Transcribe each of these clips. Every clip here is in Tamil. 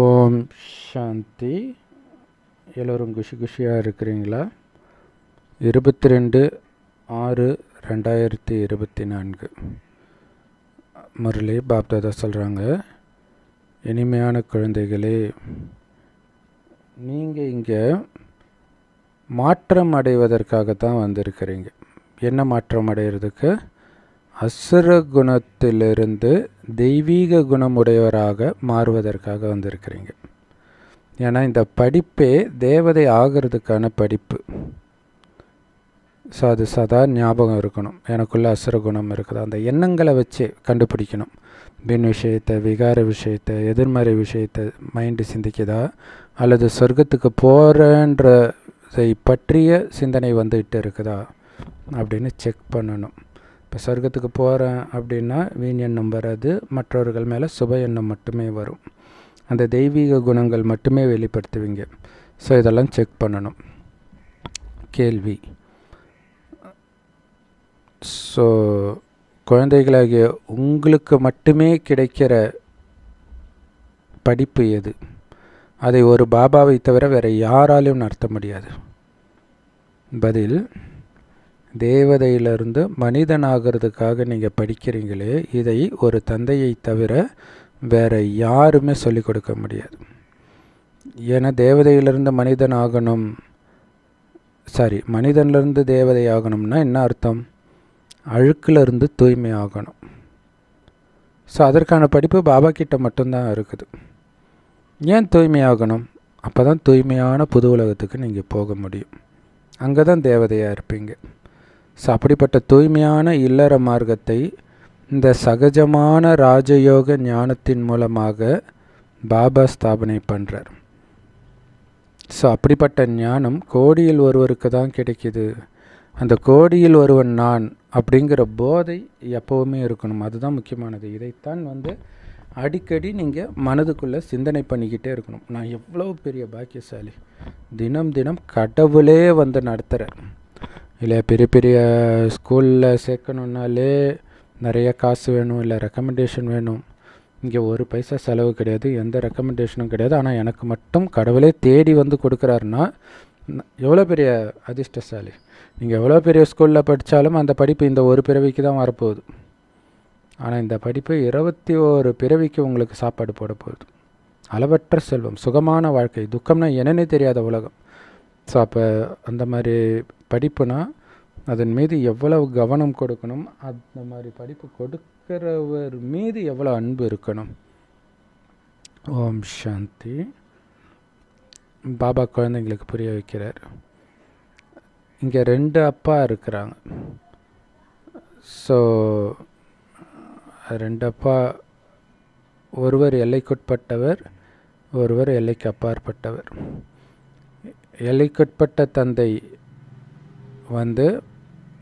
ஓம் சாந்தி எல்லோரும் குஷி குஷியாக இருக்கிறீங்களா இருபத்தி ரெண்டு ஆறு ரெண்டாயிரத்தி இருபத்தி நான்கு முரளி பாப்தாதா சொல்கிறாங்க இனிமையான குழந்தைகளே நீங்கள் இங்கே மாற்றம் அடைவதற்காக தான் வந்திருக்கிறீங்க என்ன மாற்றம் அடைகிறதுக்கு அசுர குணத்திலிருந்து தெய்வீக குணமுடையவராக மாறுவதற்காக வந்திருக்கிறீங்க ஏன்னா இந்த படிப்பே தேவதை ஆகிறதுக்கான படிப்பு ஸோ அது சதா ஞாபகம் இருக்கணும் எனக்குள்ளே அசுர குணம் இருக்குது அந்த எண்ணங்களை வச்சு கண்டுபிடிக்கணும் பின் விஷயத்தை விகார விஷயத்தை எதிர்மறை விஷயத்தை மைண்டு சிந்திக்குதா அல்லது சொர்க்கத்துக்கு போகிறன்றதை பற்றிய சிந்தனை வந்துகிட்டு இருக்குதா அப்படின்னு செக் பண்ணணும் இப்போ சொர்க்கத்துக்கு போகிறேன் அப்படின்னா வீண் எண்ணம் வராது மற்றவர்கள் மேலே சுப எண்ணம் மட்டுமே வரும் அந்த தெய்வீக குணங்கள் மட்டுமே வெளிப்படுத்துவீங்க ஸோ இதெல்லாம் செக் பண்ணணும் கேள்வி ஸோ குழந்தைகளாகிய உங்களுக்கு மட்டுமே கிடைக்கிற படிப்பு எது அதை ஒரு பாபாவை தவிர வேறு யாராலையும் நடத்த முடியாது பதில் தேவதையிலிருந்து மனிதனாகிறதுக்காக நீங்கள் படிக்கிறீங்களே இதை ஒரு தந்தையை தவிர வேறு யாருமே சொல்லிக் கொடுக்க முடியாது ஏன்னா தேவதையிலிருந்து மனிதன் ஆகணும் சாரி மனிதன்லேருந்து தேவதை ஆகணும்னா என்ன அர்த்தம் அழுக்கிலிருந்து தூய்மை ஆகணும் ஸோ அதற்கான படிப்பு பாபா கிட்ட மட்டும்தான் இருக்குது ஏன் தூய்மையாகணும் அப்போ தான் தூய்மையான புது உலகத்துக்கு நீங்கள் போக முடியும் அங்கே தான் தேவதையாக இருப்பீங்க ஸோ அப்படிப்பட்ட தூய்மையான இல்லற மார்க்கத்தை இந்த சகஜமான ராஜயோக ஞானத்தின் மூலமாக பாபா ஸ்தாபனை பண்ணுறார் ஸோ அப்படிப்பட்ட ஞானம் கோடியில் ஒருவருக்கு தான் கிடைக்கிது அந்த கோடியில் ஒருவன் நான் அப்படிங்கிற போதை எப்போவுமே இருக்கணும் அதுதான் முக்கியமானது இதைத்தான் வந்து அடிக்கடி நீங்கள் மனதுக்குள்ளே சிந்தனை பண்ணிக்கிட்டே இருக்கணும் நான் எவ்வளோ பெரிய பாக்கியசாலி தினம் தினம் கடவுளே வந்து நடத்துகிறேன் இல்லை பெரிய பெரிய ஸ்கூலில் சேர்க்கணுன்னாலே நிறைய காசு வேணும் இல்லை ரெக்கமெண்டேஷன் வேணும் இங்கே ஒரு பைசா செலவு கிடையாது எந்த ரெக்கமெண்டேஷனும் கிடையாது ஆனால் எனக்கு மட்டும் கடவுளே தேடி வந்து கொடுக்குறாருன்னா எவ்வளோ பெரிய அதிர்ஷ்டசாலி நீங்கள் எவ்வளோ பெரிய ஸ்கூலில் படித்தாலும் அந்த படிப்பு இந்த ஒரு பிறவிக்கு தான் வரப்போகுது ஆனால் இந்த படிப்பு இருபத்தி ஒரு பிறவிக்கு உங்களுக்கு சாப்பாடு போட போகுது அளவற்ற செல்வம் சுகமான வாழ்க்கை துக்கம்னா என்னன்னே தெரியாத உலகம் ஸோ அப்போ அந்த மாதிரி படிப்புனா அதன் மீது எவ்வளவு கவனம் கொடுக்கணும் அந்த மாதிரி படிப்பு கொடுக்கிறவர் மீது எவ்வளோ அன்பு இருக்கணும் ஓம் சாந்தி பாபா குழந்தைங்களுக்கு புரிய வைக்கிறார் இங்கே ரெண்டு அப்பா இருக்கிறாங்க ஸோ ரெண்டு அப்பா ஒருவர் எல்லைக்குட்பட்டவர் ஒருவர் எல்லைக்கு அப்பாற்பட்டவர் எல்லைக்குட்பட்ட தந்தை வந்து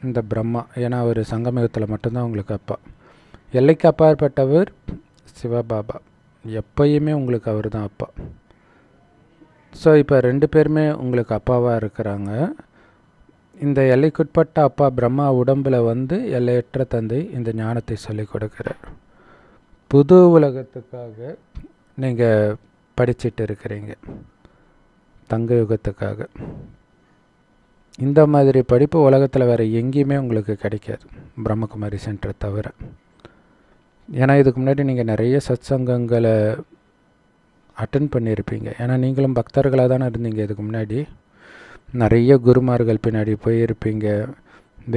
இந்த பிரம்மா ஏன்னா அவர் சங்கமயத்தில் மட்டும்தான் அவங்களுக்கு அப்பா எல்லைக்கு அப்பாற்பட்டவர் சிவபாபா எப்பயுமே உங்களுக்கு அவர் தான் அப்பா ஸோ இப்போ ரெண்டு பேருமே உங்களுக்கு அப்பாவாக இருக்கிறாங்க இந்த எல்லைக்குட்பட்ட அப்பா பிரம்மா உடம்பில் வந்து எல்லையற்ற தந்தை இந்த ஞானத்தை சொல்லிக் கொடுக்குறார் புது உலகத்துக்காக நீங்கள் படிச்சிட்டு இருக்கிறீங்க தங்க யுகத்துக்காக இந்த மாதிரி படிப்பு உலகத்தில் வேறு எங்கேயுமே உங்களுக்கு கிடைக்காது பிரம்மகுமாரி சென்டரை தவிர ஏன்னா இதுக்கு முன்னாடி நீங்கள் நிறைய சத் சங்கங்களை அட்டன் பண்ணியிருப்பீங்க ஏன்னா நீங்களும் பக்தர்களாக தானே இருந்தீங்க இதுக்கு முன்னாடி நிறைய குருமார்கள் பின்னாடி போயிருப்பீங்க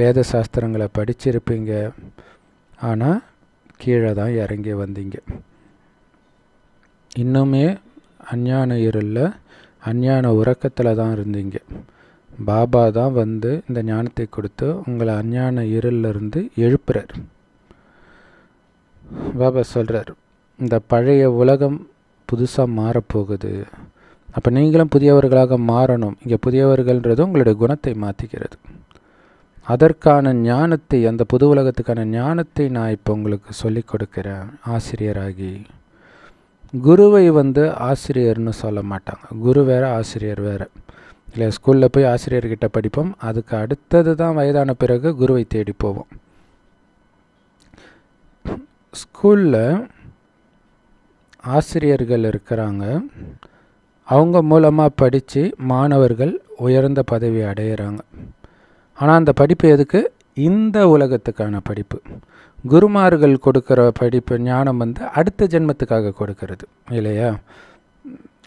வேத சாஸ்திரங்களை படிச்சிருப்பீங்க ஆனால் கீழே தான் இறங்கி வந்தீங்க இன்னுமே அஞ்ஞான இருளில் அஞ்ஞான உறக்கத்தில் தான் இருந்தீங்க பாபா தான் வந்து இந்த ஞானத்தை கொடுத்து உங்களை அஞ்ஞான இருளிலிருந்து எழுப்புறார் பாபா சொல்கிறார் இந்த பழைய உலகம் புதுசாக மாறப்போகுது அப்போ நீங்களும் புதியவர்களாக மாறணும் இங்கே புதியவர்கள்ன்றது உங்களுடைய குணத்தை மாற்றிக்கிறது அதற்கான ஞானத்தை அந்த புது உலகத்துக்கான ஞானத்தை நான் இப்போ உங்களுக்கு சொல்லிக் கொடுக்குறேன் ஆசிரியராகி குருவை வந்து ஆசிரியர்னு சொல்ல மாட்டாங்க குரு வேறு ஆசிரியர் வேறு இல்லை ஸ்கூலில் போய் ஆசிரியர்கிட்ட படிப்போம் அதுக்கு அடுத்தது தான் வயதான பிறகு குருவை தேடி போவோம் ஸ்கூலில் ஆசிரியர்கள் இருக்கிறாங்க அவங்க மூலமாக படித்து மாணவர்கள் உயர்ந்த பதவி அடையிறாங்க ஆனால் அந்த படிப்பு எதுக்கு இந்த உலகத்துக்கான படிப்பு குருமார்கள் கொடுக்குற படிப்பு ஞானம் வந்து அடுத்த ஜென்மத்துக்காக கொடுக்கறது இல்லையா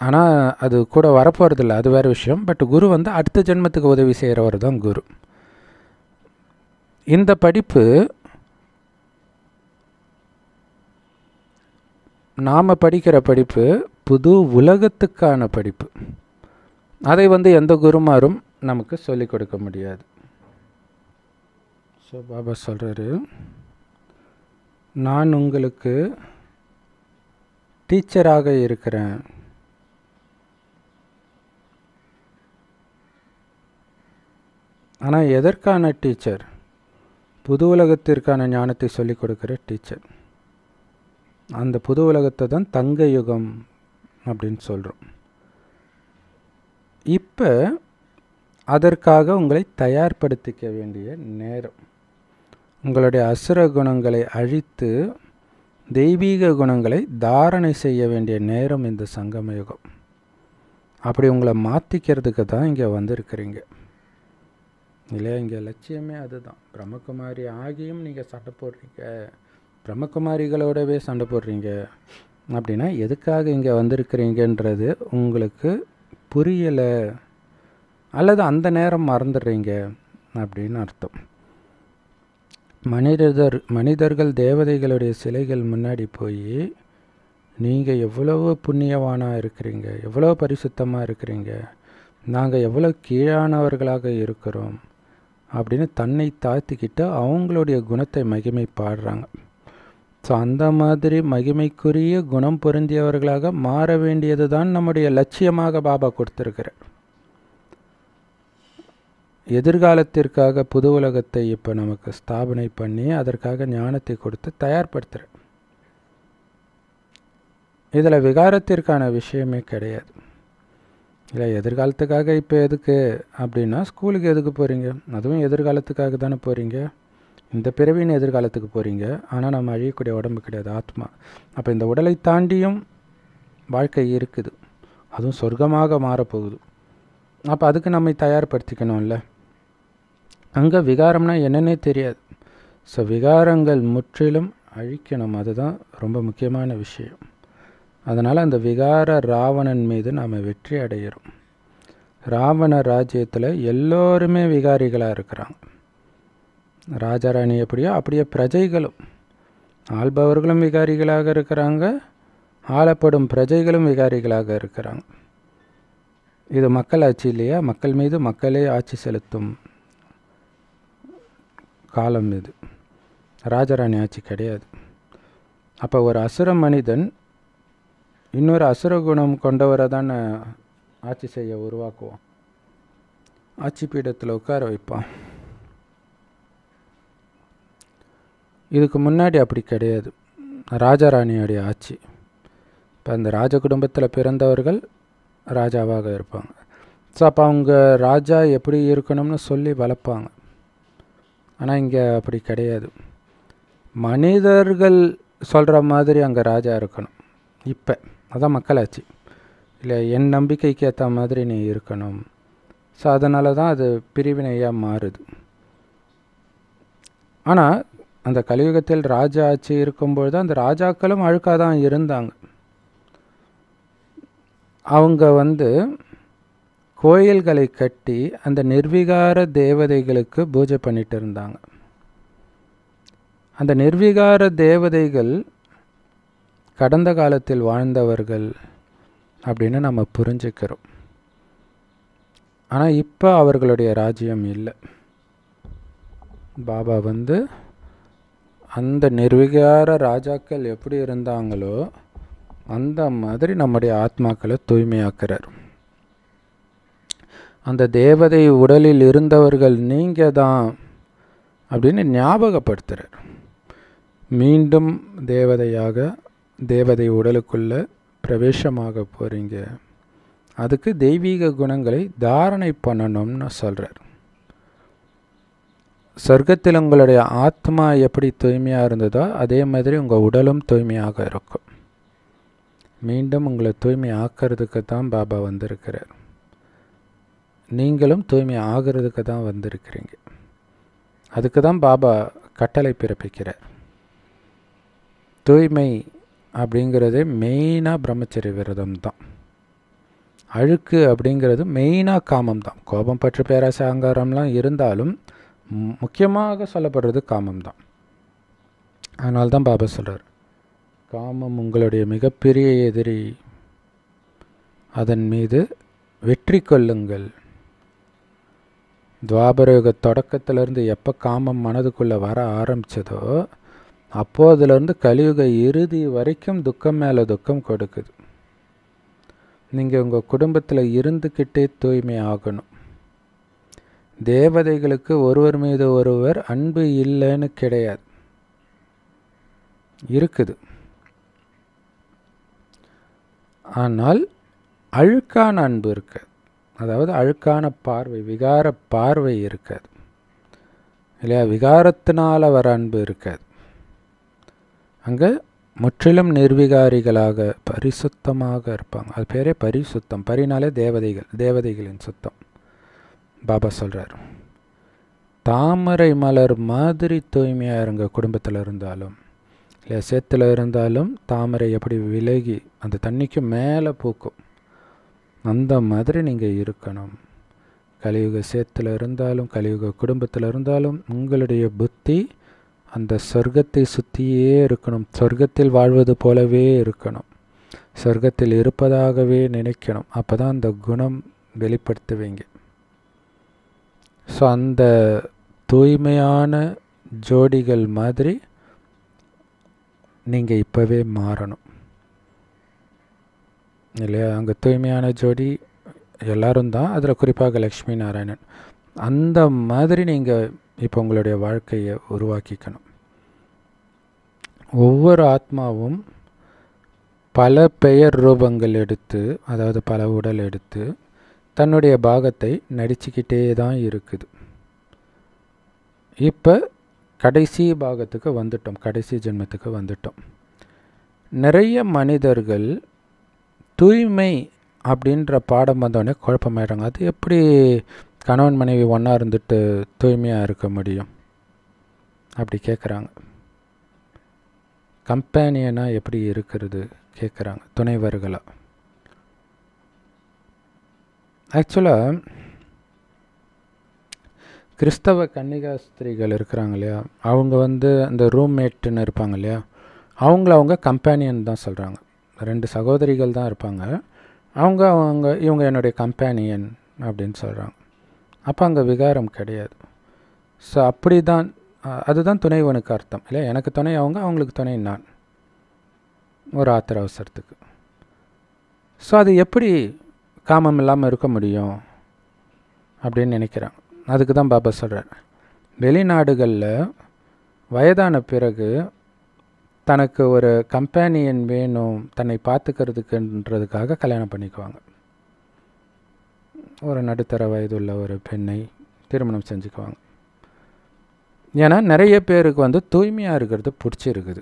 ஆனால் அது கூட வரப்போகிறதில்ல அது வேறு விஷயம் பட் குரு வந்து அடுத்த ஜென்மத்துக்கு உதவி செய்கிறவர் தான் குரு இந்த படிப்பு நாம் படிக்கிற படிப்பு புது உலகத்துக்கான படிப்பு அதை வந்து எந்த குருமாரும் நமக்கு சொல்லிக் கொடுக்க முடியாது ஸோ பாபா சொல்கிறாரு நான் உங்களுக்கு டீச்சராக இருக்கிறேன் ஆனால் எதற்கான டீச்சர் புது உலகத்திற்கான ஞானத்தை சொல்லிக் கொடுக்குற டீச்சர் அந்த புது உலகத்தை தான் தங்க யுகம் அப்படின்னு சொல்கிறோம் இப்போ அதற்காக உங்களை தயார்படுத்திக்க வேண்டிய நேரம் உங்களுடைய அசுர குணங்களை அழித்து தெய்வீக குணங்களை தாரணை செய்ய வேண்டிய நேரம் இந்த சங்கம யுகம் அப்படி உங்களை மாற்றிக்கிறதுக்கு தான் இங்கே வந்திருக்கிறீங்க இல்லையா இங்கே லட்சியமே அதுதான் பிரம்மகுமாரி ஆகியும் நீங்கள் சண்டை போடுறீங்க பிரம்மகுமாரிகளோடவே சண்டை போடுறீங்க அப்படின்னா எதுக்காக இங்கே வந்திருக்கிறீங்கன்றது உங்களுக்கு புரியலை அல்லது அந்த நேரம் மறந்துடுறீங்க அப்படின்னு அர்த்தம் மனிதர் மனிதர்கள் தேவதைகளுடைய சிலைகள் முன்னாடி போய் நீங்கள் எவ்வளவு புண்ணியவானாக இருக்கிறீங்க எவ்வளோ பரிசுத்தமாக இருக்கிறீங்க நாங்கள் எவ்வளோ கீழானவர்களாக இருக்கிறோம் அப்படின்னு தன்னை தாழ்த்திக்கிட்டு அவங்களுடைய குணத்தை மகிமை பாடுறாங்க ஸோ அந்த மாதிரி மகிமைக்குரிய குணம் பொருந்தியவர்களாக மாற வேண்டியது தான் நம்முடைய லட்சியமாக பாபா கொடுத்துருக்கிறார் எதிர்காலத்திற்காக புது உலகத்தை இப்போ நமக்கு ஸ்தாபனை பண்ணி அதற்காக ஞானத்தை கொடுத்து தயார்படுத்துகிறேன் இதில் விகாரத்திற்கான விஷயமே கிடையாது இல்லை எதிர்காலத்துக்காக இப்போ எதுக்கு அப்படின்னா ஸ்கூலுக்கு எதுக்கு போகிறீங்க அதுவும் எதிர்காலத்துக்காக தானே போகிறீங்க இந்த பிறவின்னு எதிர்காலத்துக்கு போகிறீங்க ஆனால் நம்ம அழியக்கூடிய உடம்பு கிடையாது ஆத்மா அப்போ இந்த உடலை தாண்டியும் வாழ்க்கை இருக்குது அதுவும் சொர்க்கமாக மாறப்போகுது அப்போ அதுக்கு நம்மை தயார்படுத்திக்கணும்ல அங்கே விகாரம்னா என்னென்னே தெரியாது ஸோ விகாரங்கள் முற்றிலும் அழிக்கணும் அதுதான் ரொம்ப முக்கியமான விஷயம் அதனால் அந்த விகார ராவணன் மீது நாம் வெற்றி அடைகிறோம் ராவண ராஜ்யத்தில் எல்லோருமே விகாரிகளாக இருக்கிறாங்க ராஜாராணி எப்படியோ அப்படியே பிரஜைகளும் ஆள்பவர்களும் விகாரிகளாக இருக்கிறாங்க ஆளப்படும் பிரஜைகளும் விகாரிகளாக இருக்கிறாங்க இது மக்கள் ஆட்சி இல்லையா மக்கள் மீது மக்களே ஆட்சி செலுத்தும் காலம் இது ராஜராணி ஆட்சி கிடையாது அப்போ ஒரு அசுர மனிதன் இன்னொரு அசுர குணம் கொண்டவரை தானே ஆட்சி செய்ய உருவாக்குவோம் ஆட்சி பீடத்தில் உட்கார வைப்பான் இதுக்கு முன்னாடி அப்படி கிடையாது ராஜாராணியோடைய ஆட்சி இப்போ அந்த ராஜ குடும்பத்தில் பிறந்தவர்கள் ராஜாவாக இருப்பாங்க ஸோ அப்போ அவங்க ராஜா எப்படி இருக்கணும்னு சொல்லி வளர்ப்பாங்க ஆனால் இங்கே அப்படி கிடையாது மனிதர்கள் சொல்கிற மாதிரி அங்கே ராஜா இருக்கணும் இப்போ அதான் மக்களாட்சி இல்லை என் நம்பிக்கைக்கு ஏற்ற மாதிரி நீ இருக்கணும் ஸோ அதனால தான் அது பிரிவினையாக மாறுது ஆனால் அந்த கலியுகத்தில் ராஜா ஆட்சி இருக்கும்பொழுது அந்த ராஜாக்களும் அழுக்காக தான் இருந்தாங்க அவங்க வந்து கோயில்களை கட்டி அந்த நிர்விகார தேவதைகளுக்கு பூஜை பண்ணிட்டு இருந்தாங்க அந்த நிர்விகார தேவதைகள் கடந்த காலத்தில் வாழ்ந்தவர்கள் அப்படின்னு நம்ம புரிஞ்சுக்கிறோம் ஆனால் இப்போ அவர்களுடைய ராஜ்யம் இல்லை பாபா வந்து அந்த நிர்விகார ராஜாக்கள் எப்படி இருந்தாங்களோ அந்த மாதிரி நம்முடைய ஆத்மாக்களை தூய்மையாக்குறார் அந்த தேவதை உடலில் இருந்தவர்கள் நீங்கள் தான் அப்படின்னு ஞாபகப்படுத்துகிறார் மீண்டும் தேவதையாக தேவதை உடலுக்குள்ளே பிரவேசமாக போகிறீங்க அதுக்கு தெய்வீக குணங்களை தாரணை பண்ணணும்னு சொல்கிறார் சொர்க்கத்தில் உங்களுடைய ஆத்மா எப்படி தூய்மையாக இருந்ததோ அதே மாதிரி உங்கள் உடலும் தூய்மையாக இருக்கும் மீண்டும் உங்களை தூய்மை ஆக்கிறதுக்கு தான் பாபா வந்திருக்கிறார் நீங்களும் தூய்மை ஆகிறதுக்கு தான் வந்திருக்கிறீங்க அதுக்கு தான் பாபா கட்டளை பிறப்பிக்கிறார் தூய்மை அப்படிங்கிறது மெயினாக பிரம்மச்சரிய விரதம் தான் அழுக்கு அப்படிங்கிறது மெயினாக காமம் தான் கோபம் பற்று பேராசை அங்காரம்லாம் இருந்தாலும் முக்கியமாக சொல்லப்படுறது காமம் தான் அதனால தான் பாபா சொல்கிறார் காமம் உங்களுடைய மிகப்பெரிய எதிரி அதன் மீது வெற்றி கொள்ளுங்கள் துவாபரயுக தொடக்கத்திலிருந்து எப்போ காமம் மனதுக்குள்ளே வர ஆரம்பித்ததோ அப்போதுலேருந்து கலியுக இறுதி வரைக்கும் துக்கம் மேலே துக்கம் கொடுக்குது நீங்கள் உங்கள் குடும்பத்தில் இருந்துக்கிட்டே தூய்மை ஆகணும் தேவதைகளுக்கு ஒருவர் மீது ஒருவர் அன்பு இல்லைன்னு கிடையாது இருக்குது ஆனால் அழுக்கான அன்பு இருக்காது அதாவது அழுக்கான பார்வை விகார பார்வை இருக்காது இல்லையா விகாரத்தினால் வர அன்பு இருக்காது அங்கே முற்றிலும் நிர்விகாரிகளாக பரிசுத்தமாக இருப்பாங்க அது பேரே பரிசுத்தம் பரினாலே தேவதைகள் தேவதைகளின் சுத்தம் பாபா சொல்கிறார் தாமரை மலர் மாதிரி தூய்மையாக இருங்க குடும்பத்தில் இருந்தாலும் இல்லை சேத்தில் இருந்தாலும் தாமரை எப்படி விலகி அந்த தண்ணிக்கு மேலே பூக்கும் அந்த மாதிரி நீங்கள் இருக்கணும் கலியுக சேத்தில் இருந்தாலும் கலியுக குடும்பத்தில் இருந்தாலும் உங்களுடைய புத்தி அந்த சொர்க்கத்தை சுற்றியே இருக்கணும் சொர்க்கத்தில் வாழ்வது போலவே இருக்கணும் சொர்க்கத்தில் இருப்பதாகவே நினைக்கணும் அப்போ தான் அந்த குணம் வெளிப்படுத்துவீங்க ஸோ அந்த தூய்மையான ஜோடிகள் மாதிரி நீங்கள் இப்போவே மாறணும் இல்லையா அங்கே தூய்மையான ஜோடி எல்லாரும் தான் அதில் குறிப்பாக லக்ஷ்மி நாராயணன் அந்த மாதிரி நீங்கள் இப்போ உங்களுடைய வாழ்க்கையை உருவாக்கிக்கணும் ஒவ்வொரு ஆத்மாவும் பல பெயர் ரூபங்கள் எடுத்து அதாவது பல உடல் எடுத்து தன்னுடைய பாகத்தை நடிச்சுக்கிட்டே தான் இருக்குது இப்போ கடைசி பாகத்துக்கு வந்துட்டோம் கடைசி ஜென்மத்துக்கு வந்துட்டோம் நிறைய மனிதர்கள் தூய்மை அப்படின்ற பாடம் வந்தோடனே குழப்பமாயிடுறாங்க அது எப்படி கணவன் மனைவி ஒன்றா இருந்துட்டு தூய்மையாக இருக்க முடியும் அப்படி கேட்குறாங்க கம்பேனியனாக எப்படி இருக்கிறது கேட்குறாங்க துணைவர்களாக ஆக்சுவலாக கிறிஸ்தவ கன்னிகாஸ்திரிகள் இருக்கிறாங்க இல்லையா அவங்க வந்து அந்த ரூம்மேட்டுன்னு இருப்பாங்க இல்லையா அவங்கள அவங்க கம்பேனியன் தான் சொல்கிறாங்க ரெண்டு சகோதரிகள் தான் இருப்பாங்க அவங்க அவங்க இவங்க என்னுடைய கம்பேனியன் அப்படின்னு சொல்கிறாங்க அப்போ அங்கே விகாரம் கிடையாது ஸோ அப்படி தான் அதுதான் துணைவனுக்கு அர்த்தம் இல்லை எனக்கு துணை அவங்க அவங்களுக்கு துணை நான் ஒரு ஆத்திர அவசரத்துக்கு ஸோ அது எப்படி காமம் இல்லாமல் இருக்க முடியும் அப்படின்னு நினைக்கிறேன் அதுக்கு தான் பாபா சொல்கிறார் வெளிநாடுகளில் வயதான பிறகு தனக்கு ஒரு கம்பேனியன் வேணும் தன்னை பார்த்துக்கிறதுக்குன்றதுக்காக கல்யாணம் பண்ணிக்குவாங்க ஒரு நடுத்தர வயதுள்ள ஒரு பெண்ணை திருமணம் செஞ்சுக்குவாங்க ஏன்னா நிறைய பேருக்கு வந்து தூய்மையாக இருக்கிறது பிடிச்சிருக்குது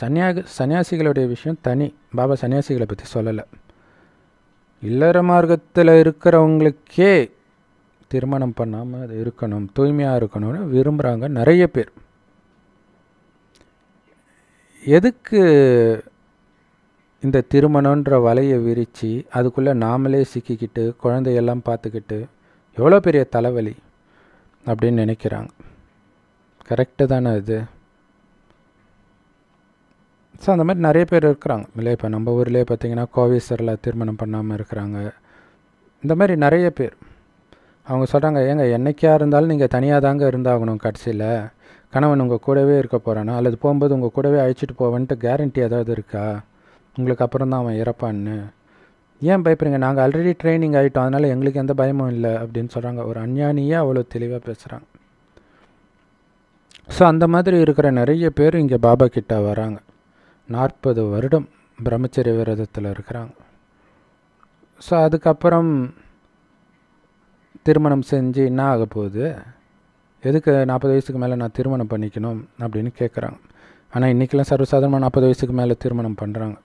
சன்னியாக சன்னியாசிகளுடைய விஷயம் தனி பாபா சன்னியாசிகளை பற்றி சொல்லலை இல்லற மார்க்கத்தில் இருக்கிறவங்களுக்கே திருமணம் பண்ணாமல் அது இருக்கணும் தூய்மையாக இருக்கணும்னு விரும்புகிறாங்க நிறைய பேர் எதுக்கு இந்த திருமணன்ற வலையை விரித்து அதுக்குள்ளே நாமளே சிக்கிக்கிட்டு குழந்தையெல்லாம் பார்த்துக்கிட்டு எவ்வளோ பெரிய தலைவலி அப்படின்னு நினைக்கிறாங்க கரெக்டு தானே அது ஸோ அந்த மாதிரி நிறைய பேர் இருக்கிறாங்க இல்லை இப்போ நம்ம ஊர்லேயே பார்த்திங்கன்னா கோவிசரில் திருமணம் பண்ணாமல் இருக்கிறாங்க இந்த மாதிரி நிறைய பேர் அவங்க சொல்கிறாங்க ஏங்க என்றைக்கியாக இருந்தாலும் நீங்கள் தனியாக தாங்க இருந்தாகணும் கடைசியில் கணவன் உங்கள் கூடவே இருக்க போகிறானா அல்லது போகும்போது உங்கள் கூடவே அழைச்சிட்டு போவேன்ட்டு கேரண்டி ஏதாவது இருக்கா உங்களுக்கு அப்புறம் தான் அவன் இறப்பான்னு ஏன் பயப்படுங்க நாங்கள் ஆல்ரெடி ட்ரைனிங் ஆகிட்டோம் அதனால் எங்களுக்கு எந்த பயமும் இல்லை அப்படின்னு சொல்கிறாங்க ஒரு அஞ்ஞானியே அவ்வளோ தெளிவாக பேசுகிறாங்க ஸோ அந்த மாதிரி இருக்கிற நிறைய பேர் இங்கே பாபா கிட்ட வராங்க நாற்பது வருடம் பிரம்மச்சரிய விரதத்தில் இருக்கிறாங்க ஸோ அதுக்கப்புறம் திருமணம் செஞ்சு என்ன ஆக போகுது எதுக்கு நாற்பது வயசுக்கு மேலே நான் திருமணம் பண்ணிக்கணும் அப்படின்னு கேட்குறாங்க ஆனால் இன்றைக்கெல்லாம் சர்வசாதாரணமாக நாற்பது வயசுக்கு மேலே திருமணம் பண்ணுறாங்க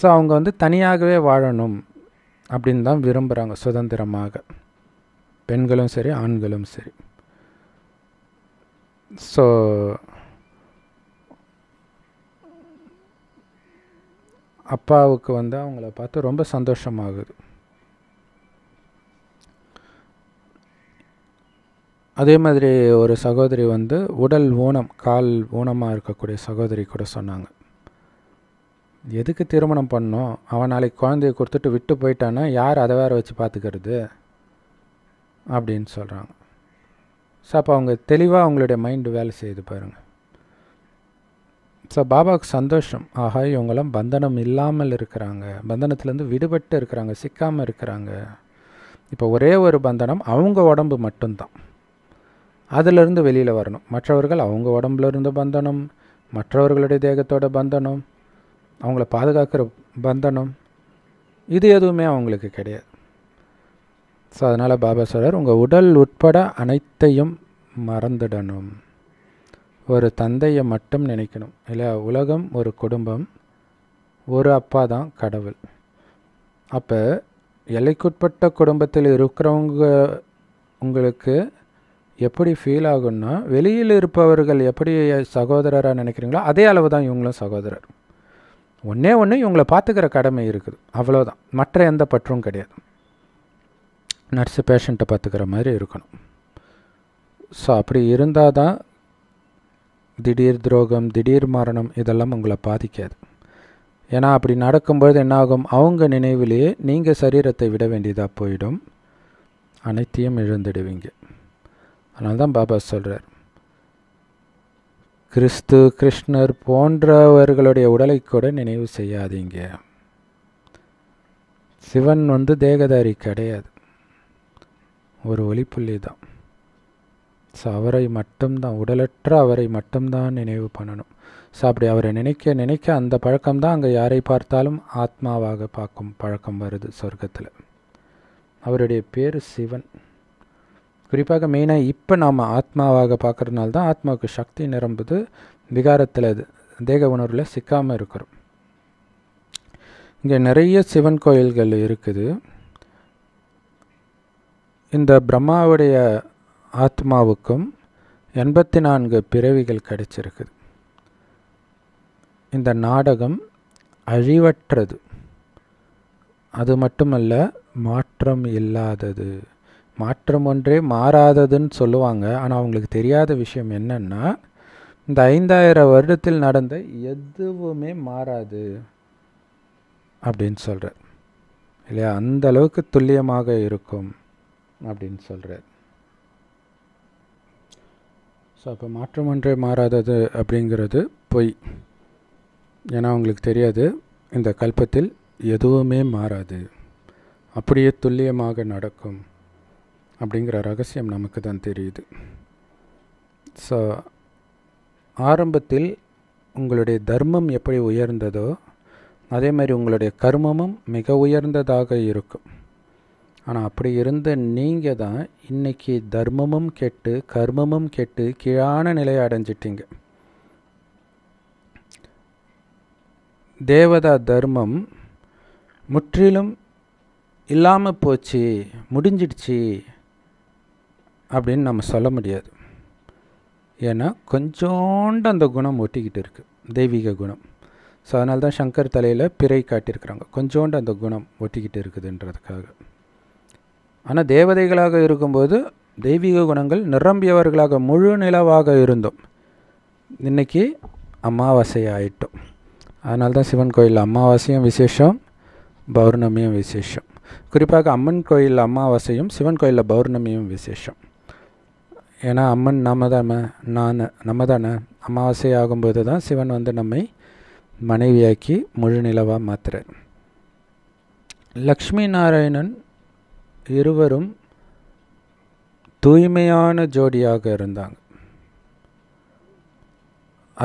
ஸோ அவங்க வந்து தனியாகவே வாழணும் அப்படின்னு தான் விரும்புகிறாங்க சுதந்திரமாக பெண்களும் சரி ஆண்களும் சரி ஸோ அப்பாவுக்கு வந்து அவங்கள பார்த்து ரொம்ப சந்தோஷமாகுது அதே மாதிரி ஒரு சகோதரி வந்து உடல் ஊனம் கால் ஊனமாக இருக்கக்கூடிய சகோதரி கூட சொன்னாங்க எதுக்கு திருமணம் பண்ணோம் அவன் நாளைக்கு குழந்தைய கொடுத்துட்டு விட்டு போயிட்டான்னா யார் அதை வேற வச்சு பார்த்துக்கிறது அப்படின்னு சொல்கிறாங்க ஸோ அப்போ அவங்க தெளிவாக அவங்களுடைய மைண்டு வேலை செய்து பாருங்கள் ஸோ பாபாவுக்கு சந்தோஷம் ஆகா இவங்களாம் பந்தனம் இல்லாமல் இருக்கிறாங்க பந்தனத்துலேருந்து விடுபட்டு இருக்கிறாங்க சிக்காமல் இருக்கிறாங்க இப்போ ஒரே ஒரு பந்தனம் அவங்க உடம்பு மட்டும்தான் அதிலிருந்து வெளியில் வரணும் மற்றவர்கள் அவங்க உடம்புல இருந்த பந்தனம் மற்றவர்களுடைய தேகத்தோட பந்தனம் அவங்கள பாதுகாக்கிற பந்தனம் இது எதுவுமே அவங்களுக்கு கிடையாது ஸோ அதனால் பாபா சொல்கிறார் உங்கள் உடல் உட்பட அனைத்தையும் மறந்துடணும் ஒரு தந்தையை மட்டும் நினைக்கணும் இல்லை உலகம் ஒரு குடும்பம் ஒரு அப்பா தான் கடவுள் அப்போ எல்லைக்குட்பட்ட குடும்பத்தில் இருக்கிறவங்க உங்களுக்கு எப்படி ஃபீல் ஆகும்னா வெளியில் இருப்பவர்கள் எப்படி சகோதரராக நினைக்கிறீங்களோ அதே அளவு தான் இவங்களும் சகோதரர் ஒன்றே ஒன்று இவங்களை பார்த்துக்கிற கடமை இருக்குது அவ்வளோதான் மற்ற எந்த பற்றும் கிடையாது நர்ஸு பேஷண்ட்டை பார்த்துக்கிற மாதிரி இருக்கணும் ஸோ அப்படி இருந்தால் தான் திடீர் துரோகம் திடீர் மரணம் இதெல்லாம் உங்களை பாதிக்காது ஏன்னா அப்படி நடக்கும்பொழுது என்னாகும் அவங்க நினைவிலேயே நீங்கள் சரீரத்தை விட வேண்டியதாக போயிடும் அனைத்தையும் இழந்துடுவீங்க அதனால்தான் தான் பாபா சொல்கிறார் கிறிஸ்து கிருஷ்ணர் போன்றவர்களுடைய உடலை கூட நினைவு செய்யாதீங்க சிவன் வந்து தேகதாரி கிடையாது ஒரு ஒளிப்புள்ளி தான் ஸோ அவரை மட்டும்தான் உடலற்ற அவரை மட்டும்தான் நினைவு பண்ணணும் ஸோ அப்படி அவரை நினைக்க நினைக்க அந்த பழக்கம்தான் அங்கே யாரை பார்த்தாலும் ஆத்மாவாக பார்க்கும் பழக்கம் வருது சொர்க்கத்தில் அவருடைய பேர் சிவன் குறிப்பாக மெயினாக இப்போ நாம் ஆத்மாவாக பார்க்குறதுனால தான் ஆத்மாவுக்கு சக்தி நிரம்புது விகாரத்தில் தேக உணர்வில் சிக்காமல் இருக்கிறோம் இங்கே நிறைய சிவன் கோயில்கள் இருக்குது இந்த பிரம்மாவுடைய ஆத்மாவுக்கும் எண்பத்தி நான்கு பிறவிகள் கிடைச்சிருக்குது இந்த நாடகம் அழிவற்றது அது மட்டுமல்ல மாற்றம் இல்லாதது மாற்றம் ஒன்றே மாறாததுன்னு சொல்லுவாங்க ஆனால் அவங்களுக்கு தெரியாத விஷயம் என்னென்னா இந்த ஐந்தாயிரம் வருடத்தில் நடந்த எதுவுமே மாறாது அப்படின்னு சொல்கிறார் இல்லையா அந்த அளவுக்கு துல்லியமாக இருக்கும் அப்படின்னு சொல்கிறார் ஸோ அப்போ மாற்றம் ஒன்றே மாறாதது அப்படிங்கிறது பொய் ஏன்னா அவங்களுக்கு தெரியாது இந்த கல்பத்தில் எதுவுமே மாறாது அப்படியே துல்லியமாக நடக்கும் அப்படிங்கிற ரகசியம் நமக்கு தான் தெரியுது ஸோ ஆரம்பத்தில் உங்களுடைய தர்மம் எப்படி உயர்ந்ததோ அதே மாதிரி உங்களுடைய கர்மமும் மிக உயர்ந்ததாக இருக்கும் ஆனால் அப்படி இருந்த நீங்கள் தான் இன்றைக்கி தர்மமும் கெட்டு கர்மமும் கெட்டு கீழான நிலையை அடைஞ்சிட்டிங்க தேவதா தர்மம் முற்றிலும் இல்லாமல் போச்சு முடிஞ்சிடுச்சு அப்படின்னு நம்ம சொல்ல முடியாது ஏன்னா கொஞ்சோண்டு அந்த குணம் ஒட்டிக்கிட்டு இருக்குது தெய்வீக குணம் ஸோ அதனால தான் சங்கர் தலையில் பிறை காட்டியிருக்கிறாங்க கொஞ்சோண்டு அந்த குணம் ஒட்டிக்கிட்டு இருக்குதுன்றதுக்காக ஆனால் தேவதைகளாக இருக்கும்போது தெய்வீக குணங்கள் நிரம்பியவர்களாக முழு நிலவாக இருந்தோம் இன்றைக்கி அமாவாசை ஆயிட்டோம் அதனால தான் சிவன் கோயில் அமாவாசையும் விசேஷம் பௌர்ணமியும் விசேஷம் குறிப்பாக அம்மன் கோயில் அமாவாசையும் சிவன் கோயிலில் பௌர்ணமியும் விசேஷம் ஏன்னா அம்மன் நம்ம தானே நான் நம்ம தானே அமாவாசை ஆகும்போது தான் சிவன் வந்து நம்மை மனைவியாக்கி முழு நிலவாக மாத்துறார் லக்ஷ்மி நாராயணன் இருவரும் தூய்மையான ஜோடியாக இருந்தாங்க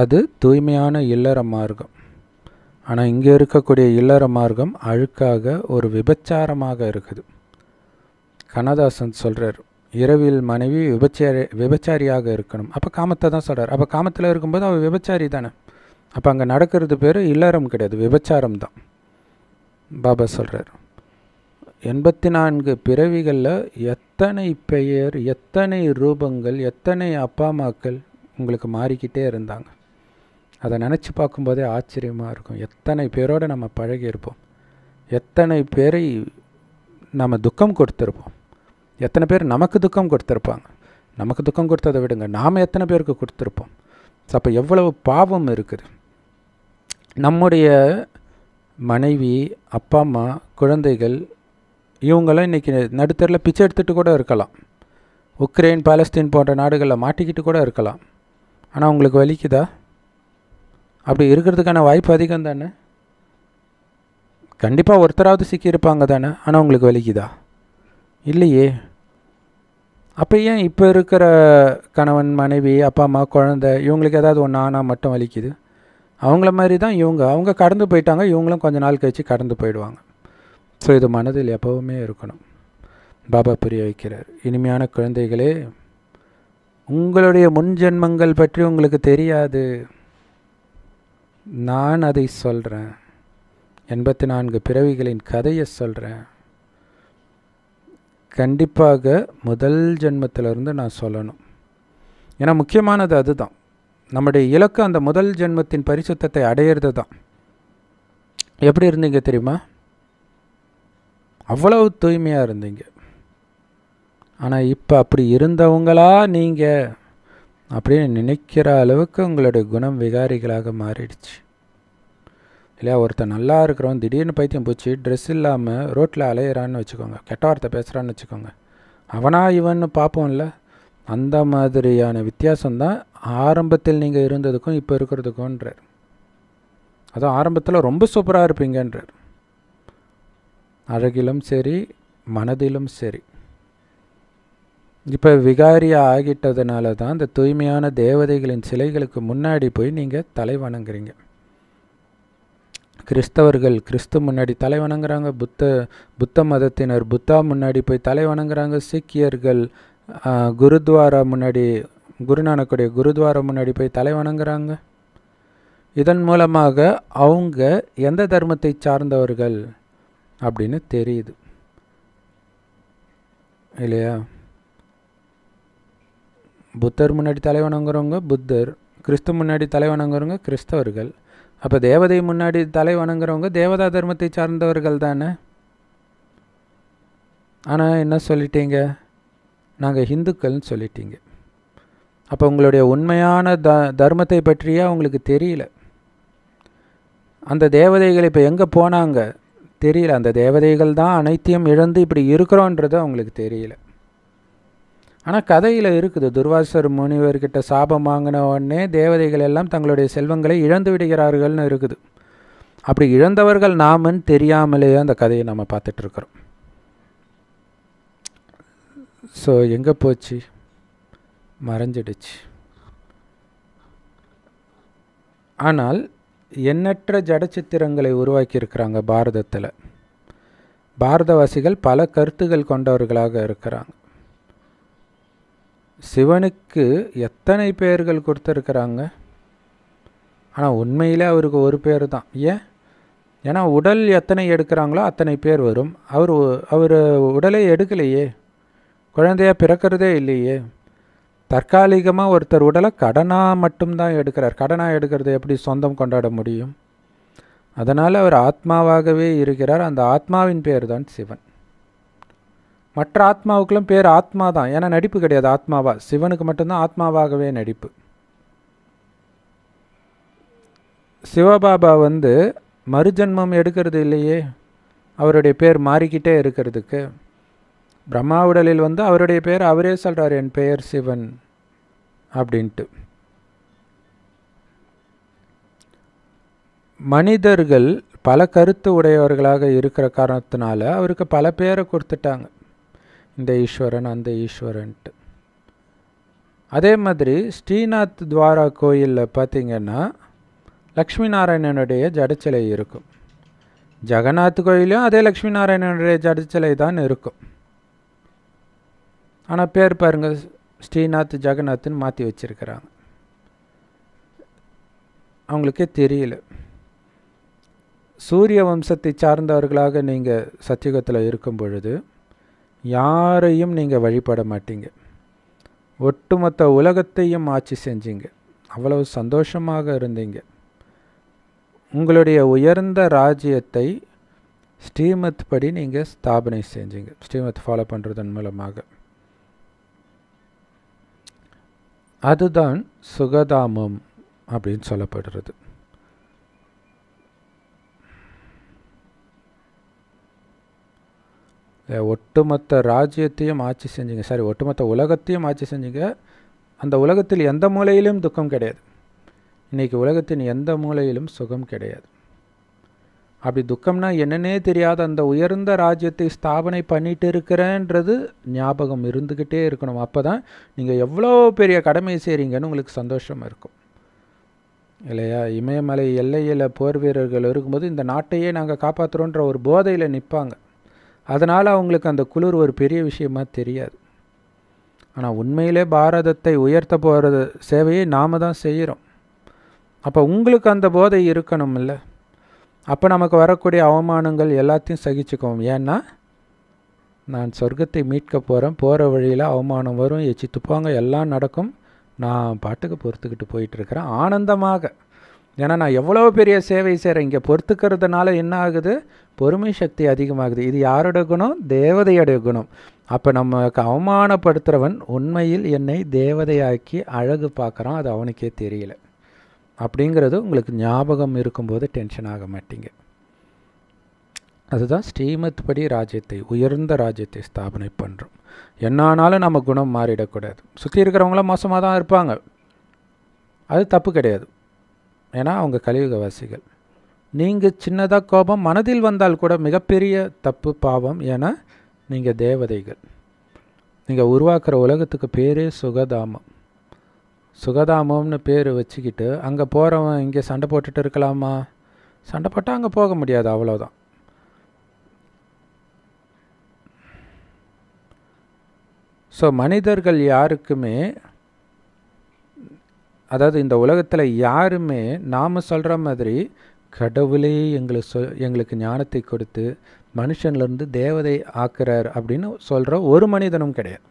அது தூய்மையான இல்லற மார்க்கம் ஆனால் இங்கே இருக்கக்கூடிய இல்லற மார்க்கம் அழுக்காக ஒரு விபச்சாரமாக இருக்குது கண்ணதாசன் சொல்கிறார் இரவில் மனைவி விபச்சாரி விபச்சாரியாக இருக்கணும் அப்போ காமத்தை தான் சொல்கிறார் அப்போ காமத்தில் இருக்கும்போது அவள் விபச்சாரி தானே அப்போ அங்கே நடக்கிறது பேர் இல்லறம் கிடையாது விபச்சாரம் தான் பாபா சொல்கிறார் எண்பத்தி நான்கு பிறவிகளில் எத்தனை பெயர் எத்தனை ரூபங்கள் எத்தனை அப்பா அம்மாக்கள் உங்களுக்கு மாறிக்கிட்டே இருந்தாங்க அதை நினச்சி பார்க்கும்போதே ஆச்சரியமாக இருக்கும் எத்தனை பேரோடு நம்ம பழகியிருப்போம் எத்தனை பேரை நம்ம துக்கம் கொடுத்துருப்போம் எத்தனை பேர் நமக்கு துக்கம் கொடுத்துருப்பாங்க நமக்கு துக்கம் கொடுத்ததை விடுங்க நாம் எத்தனை பேருக்கு கொடுத்துருப்போம் ஸோ அப்போ எவ்வளவு பாவம் இருக்குது நம்முடைய மனைவி அப்பா அம்மா குழந்தைகள் இவங்களாம் இன்றைக்கி நடுத்தரில் பிச்சை எடுத்துகிட்டு கூட இருக்கலாம் உக்ரைன் பாலஸ்தீன் போன்ற நாடுகளில் மாட்டிக்கிட்டு கூட இருக்கலாம் ஆனால் உங்களுக்கு வலிக்குதா அப்படி இருக்கிறதுக்கான வாய்ப்பு அதிகம் தானே கண்டிப்பாக ஒருத்தராவது சிக்கியிருப்பாங்க தானே ஆனால் உங்களுக்கு வலிக்குதா இல்லையே அப்போ ஏன் இப்போ இருக்கிற கணவன் மனைவி அப்பா அம்மா குழந்த இவங்களுக்கு ஏதாவது ஒன்று ஆனால் மட்டும் வலிக்குது அவங்கள மாதிரி தான் இவங்க அவங்க கடந்து போயிட்டாங்க இவங்களும் கொஞ்ச நாள் கழித்து கடந்து போயிடுவாங்க ஸோ இது மனதில் எப்போவுமே இருக்கணும் பாபா புரிய வைக்கிறார் இனிமையான குழந்தைகளே உங்களுடைய முன் ஜென்மங்கள் பற்றி உங்களுக்கு தெரியாது நான் அதை சொல்கிறேன் எண்பத்தி நான்கு பிறவிகளின் கதையை சொல்கிறேன் கண்டிப்பாக முதல் ஜென்மத்திலிருந்து நான் சொல்லணும் ஏன்னா முக்கியமானது அதுதான் நம்முடைய இலக்கு அந்த முதல் ஜென்மத்தின் பரிசுத்தத்தை அடையிறது தான் எப்படி இருந்தீங்க தெரியுமா அவ்வளவு தூய்மையாக இருந்தீங்க ஆனால் இப்போ அப்படி இருந்தவங்களா நீங்கள் அப்படின்னு நினைக்கிற அளவுக்கு உங்களுடைய குணம் விகாரிகளாக மாறிடுச்சு இல்லையா ஒருத்தர் நல்லா இருக்கிறவன் திடீர்னு பைத்தியம் போச்சு ட்ரெஸ் இல்லாமல் ரோட்டில் அலையிறான்னு வச்சுக்கோங்க கெட்ட வார்த்தை பேசுகிறான்னு வச்சுக்கோங்க அவனா இவன்னு பார்ப்போம்ல அந்த மாதிரியான வித்தியாசம்தான் ஆரம்பத்தில் நீங்கள் இருந்ததுக்கும் இப்போ இருக்கிறதுக்கும்ன்றார் அதுவும் ஆரம்பத்தில் ரொம்ப சூப்பராக இருப்பீங்கன்றார் அழகிலும் சரி மனதிலும் சரி இப்போ விகாரியாக ஆகிட்டதுனால தான் இந்த தூய்மையான தேவதைகளின் சிலைகளுக்கு முன்னாடி போய் நீங்கள் தலை வணங்குறீங்க கிறிஸ்தவர்கள் கிறிஸ்து முன்னாடி தலை வணங்குறாங்க புத்த புத்த மதத்தினர் புத்தா முன்னாடி போய் தலை வணங்குறாங்க சீக்கியர்கள் குருத்வாரா முன்னாடி குருநானக்குடைய குருத்வாரா முன்னாடி போய் தலை வணங்குறாங்க இதன் மூலமாக அவங்க எந்த தர்மத்தை சார்ந்தவர்கள் அப்படின்னு தெரியுது இல்லையா புத்தர் முன்னாடி தலை வணங்குறவங்க புத்தர் கிறிஸ்து முன்னாடி தலை வணங்குறவங்க கிறிஸ்தவர்கள் அப்போ தேவதை முன்னாடி தலை வணங்குறவங்க தேவதா தர்மத்தை சார்ந்தவர்கள் தானே ஆனால் என்ன சொல்லிட்டீங்க நாங்கள் ஹிந்துக்கள்னு சொல்லிட்டீங்க அப்போ உங்களுடைய உண்மையான த தர்மத்தை பற்றியே அவங்களுக்கு தெரியல அந்த தேவதைகள் இப்போ எங்கே போனாங்க தெரியல அந்த தேவதைகள் தான் அனைத்தையும் இழந்து இப்படி இருக்கிறோன்றது அவங்களுக்கு தெரியல ஆனால் கதையில் இருக்குது துர்வாசர் முனிவர்கிட்ட சாபம் வாங்கின உடனே தேவதைகள் எல்லாம் தங்களுடைய செல்வங்களை இழந்து விடுகிறார்கள்னு இருக்குது அப்படி இழந்தவர்கள் நாமன்னு தெரியாமலேயே அந்த கதையை நம்ம பார்த்துட்ருக்குறோம் ஸோ எங்கே போச்சு மறைஞ்சிடுச்சு ஆனால் எண்ணற்ற ஜடச்சித்திரங்களை உருவாக்கியிருக்கிறாங்க பாரதத்தில் பாரதவாசிகள் பல கருத்துகள் கொண்டவர்களாக இருக்கிறாங்க சிவனுக்கு எத்தனை பெயர்கள் கொடுத்துருக்குறாங்க ஆனால் உண்மையில் அவருக்கு ஒரு பேர் தான் ஏன் ஏன்னா உடல் எத்தனை எடுக்கிறாங்களோ அத்தனை பேர் வரும் அவர் அவர் உடலை எடுக்கலையே குழந்தையாக பிறக்கிறதே இல்லையே தற்காலிகமாக ஒருத்தர் உடலை கடனாக மட்டும்தான் எடுக்கிறார் கடனாக எடுக்கிறது எப்படி சொந்தம் கொண்டாட முடியும் அதனால் அவர் ஆத்மாவாகவே இருக்கிறார் அந்த ஆத்மாவின் பெயர் தான் சிவன் மற்ற ஆத்மாவுக்கெல்லாம் பேர் ஆத்மா தான் ஏன்னா நடிப்பு கிடையாது ஆத்மாவா சிவனுக்கு மட்டும்தான் ஆத்மாவாகவே நடிப்பு சிவபாபா வந்து மறுஜன்மம் எடுக்கிறது இல்லையே அவருடைய பேர் மாறிக்கிட்டே இருக்கிறதுக்கு பிரம்மா உடலில் வந்து அவருடைய பேர் அவரே சொல்கிறார் என் பெயர் சிவன் அப்படின்ட்டு மனிதர்கள் பல கருத்து உடையவர்களாக இருக்கிற காரணத்தினால அவருக்கு பல பேரை கொடுத்துட்டாங்க இந்த ஈஸ்வரன் அந்த ஈஸ்வரன்ட்டு அதே மாதிரி ஸ்ரீநாத் துவாரா கோயிலில் பார்த்திங்கன்னா லக்ஷ்மி நாராயணனுடைய ஜடச்சிலை இருக்கும் ஜெகநாத் கோயிலையும் அதே லக்ஷ்மி நாராயணனுடைய ஜடச்சிலை தான் இருக்கும் ஆனால் பேர் பாருங்கள் ஸ்ரீநாத் ஜெகநாத்னு மாற்றி வச்சுருக்கிறாங்க அவங்களுக்கே தெரியல சூரிய வம்சத்தை சார்ந்தவர்களாக நீங்கள் சத்தியுகத்தில் இருக்கும் பொழுது யாரையும் நீங்கள் வழிபட மாட்டீங்க ஒட்டுமொத்த உலகத்தையும் ஆட்சி செஞ்சீங்க அவ்வளவு சந்தோஷமாக இருந்தீங்க உங்களுடைய உயர்ந்த ராஜ்யத்தை ஸ்ரீமத் படி நீங்கள் ஸ்தாபனை செஞ்சீங்க ஸ்ரீமத் ஃபாலோ பண்ணுறதன் மூலமாக அதுதான் சுகதாமம் அப்படின்னு சொல்லப்படுறது ஒட்டுமொத்த ராஜ்யத்தையும் ஆட்சி செஞ்சீங்க சாரி ஒட்டுமொத்த உலகத்தையும் ஆட்சி செஞ்சீங்க அந்த உலகத்தில் எந்த மூலையிலும் துக்கம் கிடையாது இன்றைக்கி உலகத்தின் எந்த மூலையிலும் சுகம் கிடையாது அப்படி துக்கம்னா என்னன்னே தெரியாத அந்த உயர்ந்த ராஜ்யத்தை ஸ்தாபனை பண்ணிகிட்டு இருக்கிறேன்றது ஞாபகம் இருந்துக்கிட்டே இருக்கணும் அப்போ தான் நீங்கள் எவ்வளோ பெரிய கடமை செய்கிறீங்கன்னு உங்களுக்கு சந்தோஷமாக இருக்கும் இல்லையா இமயமலை எல்லையில் போர் வீரர்கள் இருக்கும்போது இந்த நாட்டையே நாங்கள் காப்பாற்றுறோன்ற ஒரு போதையில் நிற்பாங்க அதனால் அவங்களுக்கு அந்த குளிர் ஒரு பெரிய விஷயமா தெரியாது ஆனால் உண்மையிலே பாரதத்தை உயர்த்த போகிற சேவையை நாம் தான் செய்கிறோம் அப்போ உங்களுக்கு அந்த போதை இருக்கணும் இல்லை அப்போ நமக்கு வரக்கூடிய அவமானங்கள் எல்லாத்தையும் சகிச்சுக்கோம் ஏன்னா நான் சொர்க்கத்தை மீட்க போகிறேன் போகிற வழியில் அவமானம் வரும் எச்சி துப்பாங்க எல்லாம் நடக்கும் நான் பாட்டுக்கு பொறுத்துக்கிட்டு போயிட்டுருக்கிறேன் ஆனந்தமாக ஏன்னா நான் எவ்வளோ பெரிய சேவை செய்கிறேன் இங்கே பொறுத்துக்கிறதுனால என்ன ஆகுது பொறுமை சக்தி அதிகமாகுது இது யாரோட குணம் தேவதையோடைய குணம் அப்போ நம்ம அவமானப்படுத்துகிறவன் உண்மையில் என்னை தேவதையாக்கி அழகு பார்க்குறான் அது அவனுக்கே தெரியல அப்படிங்கிறது உங்களுக்கு ஞாபகம் இருக்கும்போது டென்ஷன் ஆக மாட்டீங்க அதுதான் ஸ்ரீமத் படி ராஜ்யத்தை உயர்ந்த ராஜ்யத்தை ஸ்தாபனை பண்ணுறோம் என்னானாலும் நம்ம குணம் மாறிடக்கூடாது சுற்றி இருக்கிறவங்களாம் மோசமாக தான் இருப்பாங்க அது தப்பு கிடையாது ஏன்னா அவங்க கலியுகவாசிகள் நீங்கள் சின்னதாக கோபம் மனதில் வந்தால் கூட மிகப்பெரிய தப்பு பாவம் ஏன்னா நீங்கள் தேவதைகள் நீங்கள் உருவாக்குற உலகத்துக்கு பேரே சுகதாமம் சுகதாமம்னு பேர் வச்சுக்கிட்டு அங்கே போகிறவன் இங்கே சண்டை போட்டுட்டு இருக்கலாமா சண்டை போட்டால் அங்கே போக முடியாது அவ்வளோதான் ஸோ மனிதர்கள் யாருக்குமே அதாவது இந்த உலகத்தில் யாருமே நாம் சொல்கிற மாதிரி கடவுளே எங்களை சொ எங்களுக்கு ஞானத்தை கொடுத்து மனுஷன்லேருந்து தேவதை ஆக்குறார் அப்படின்னு சொல்கிற ஒரு மனிதனும் கிடையாது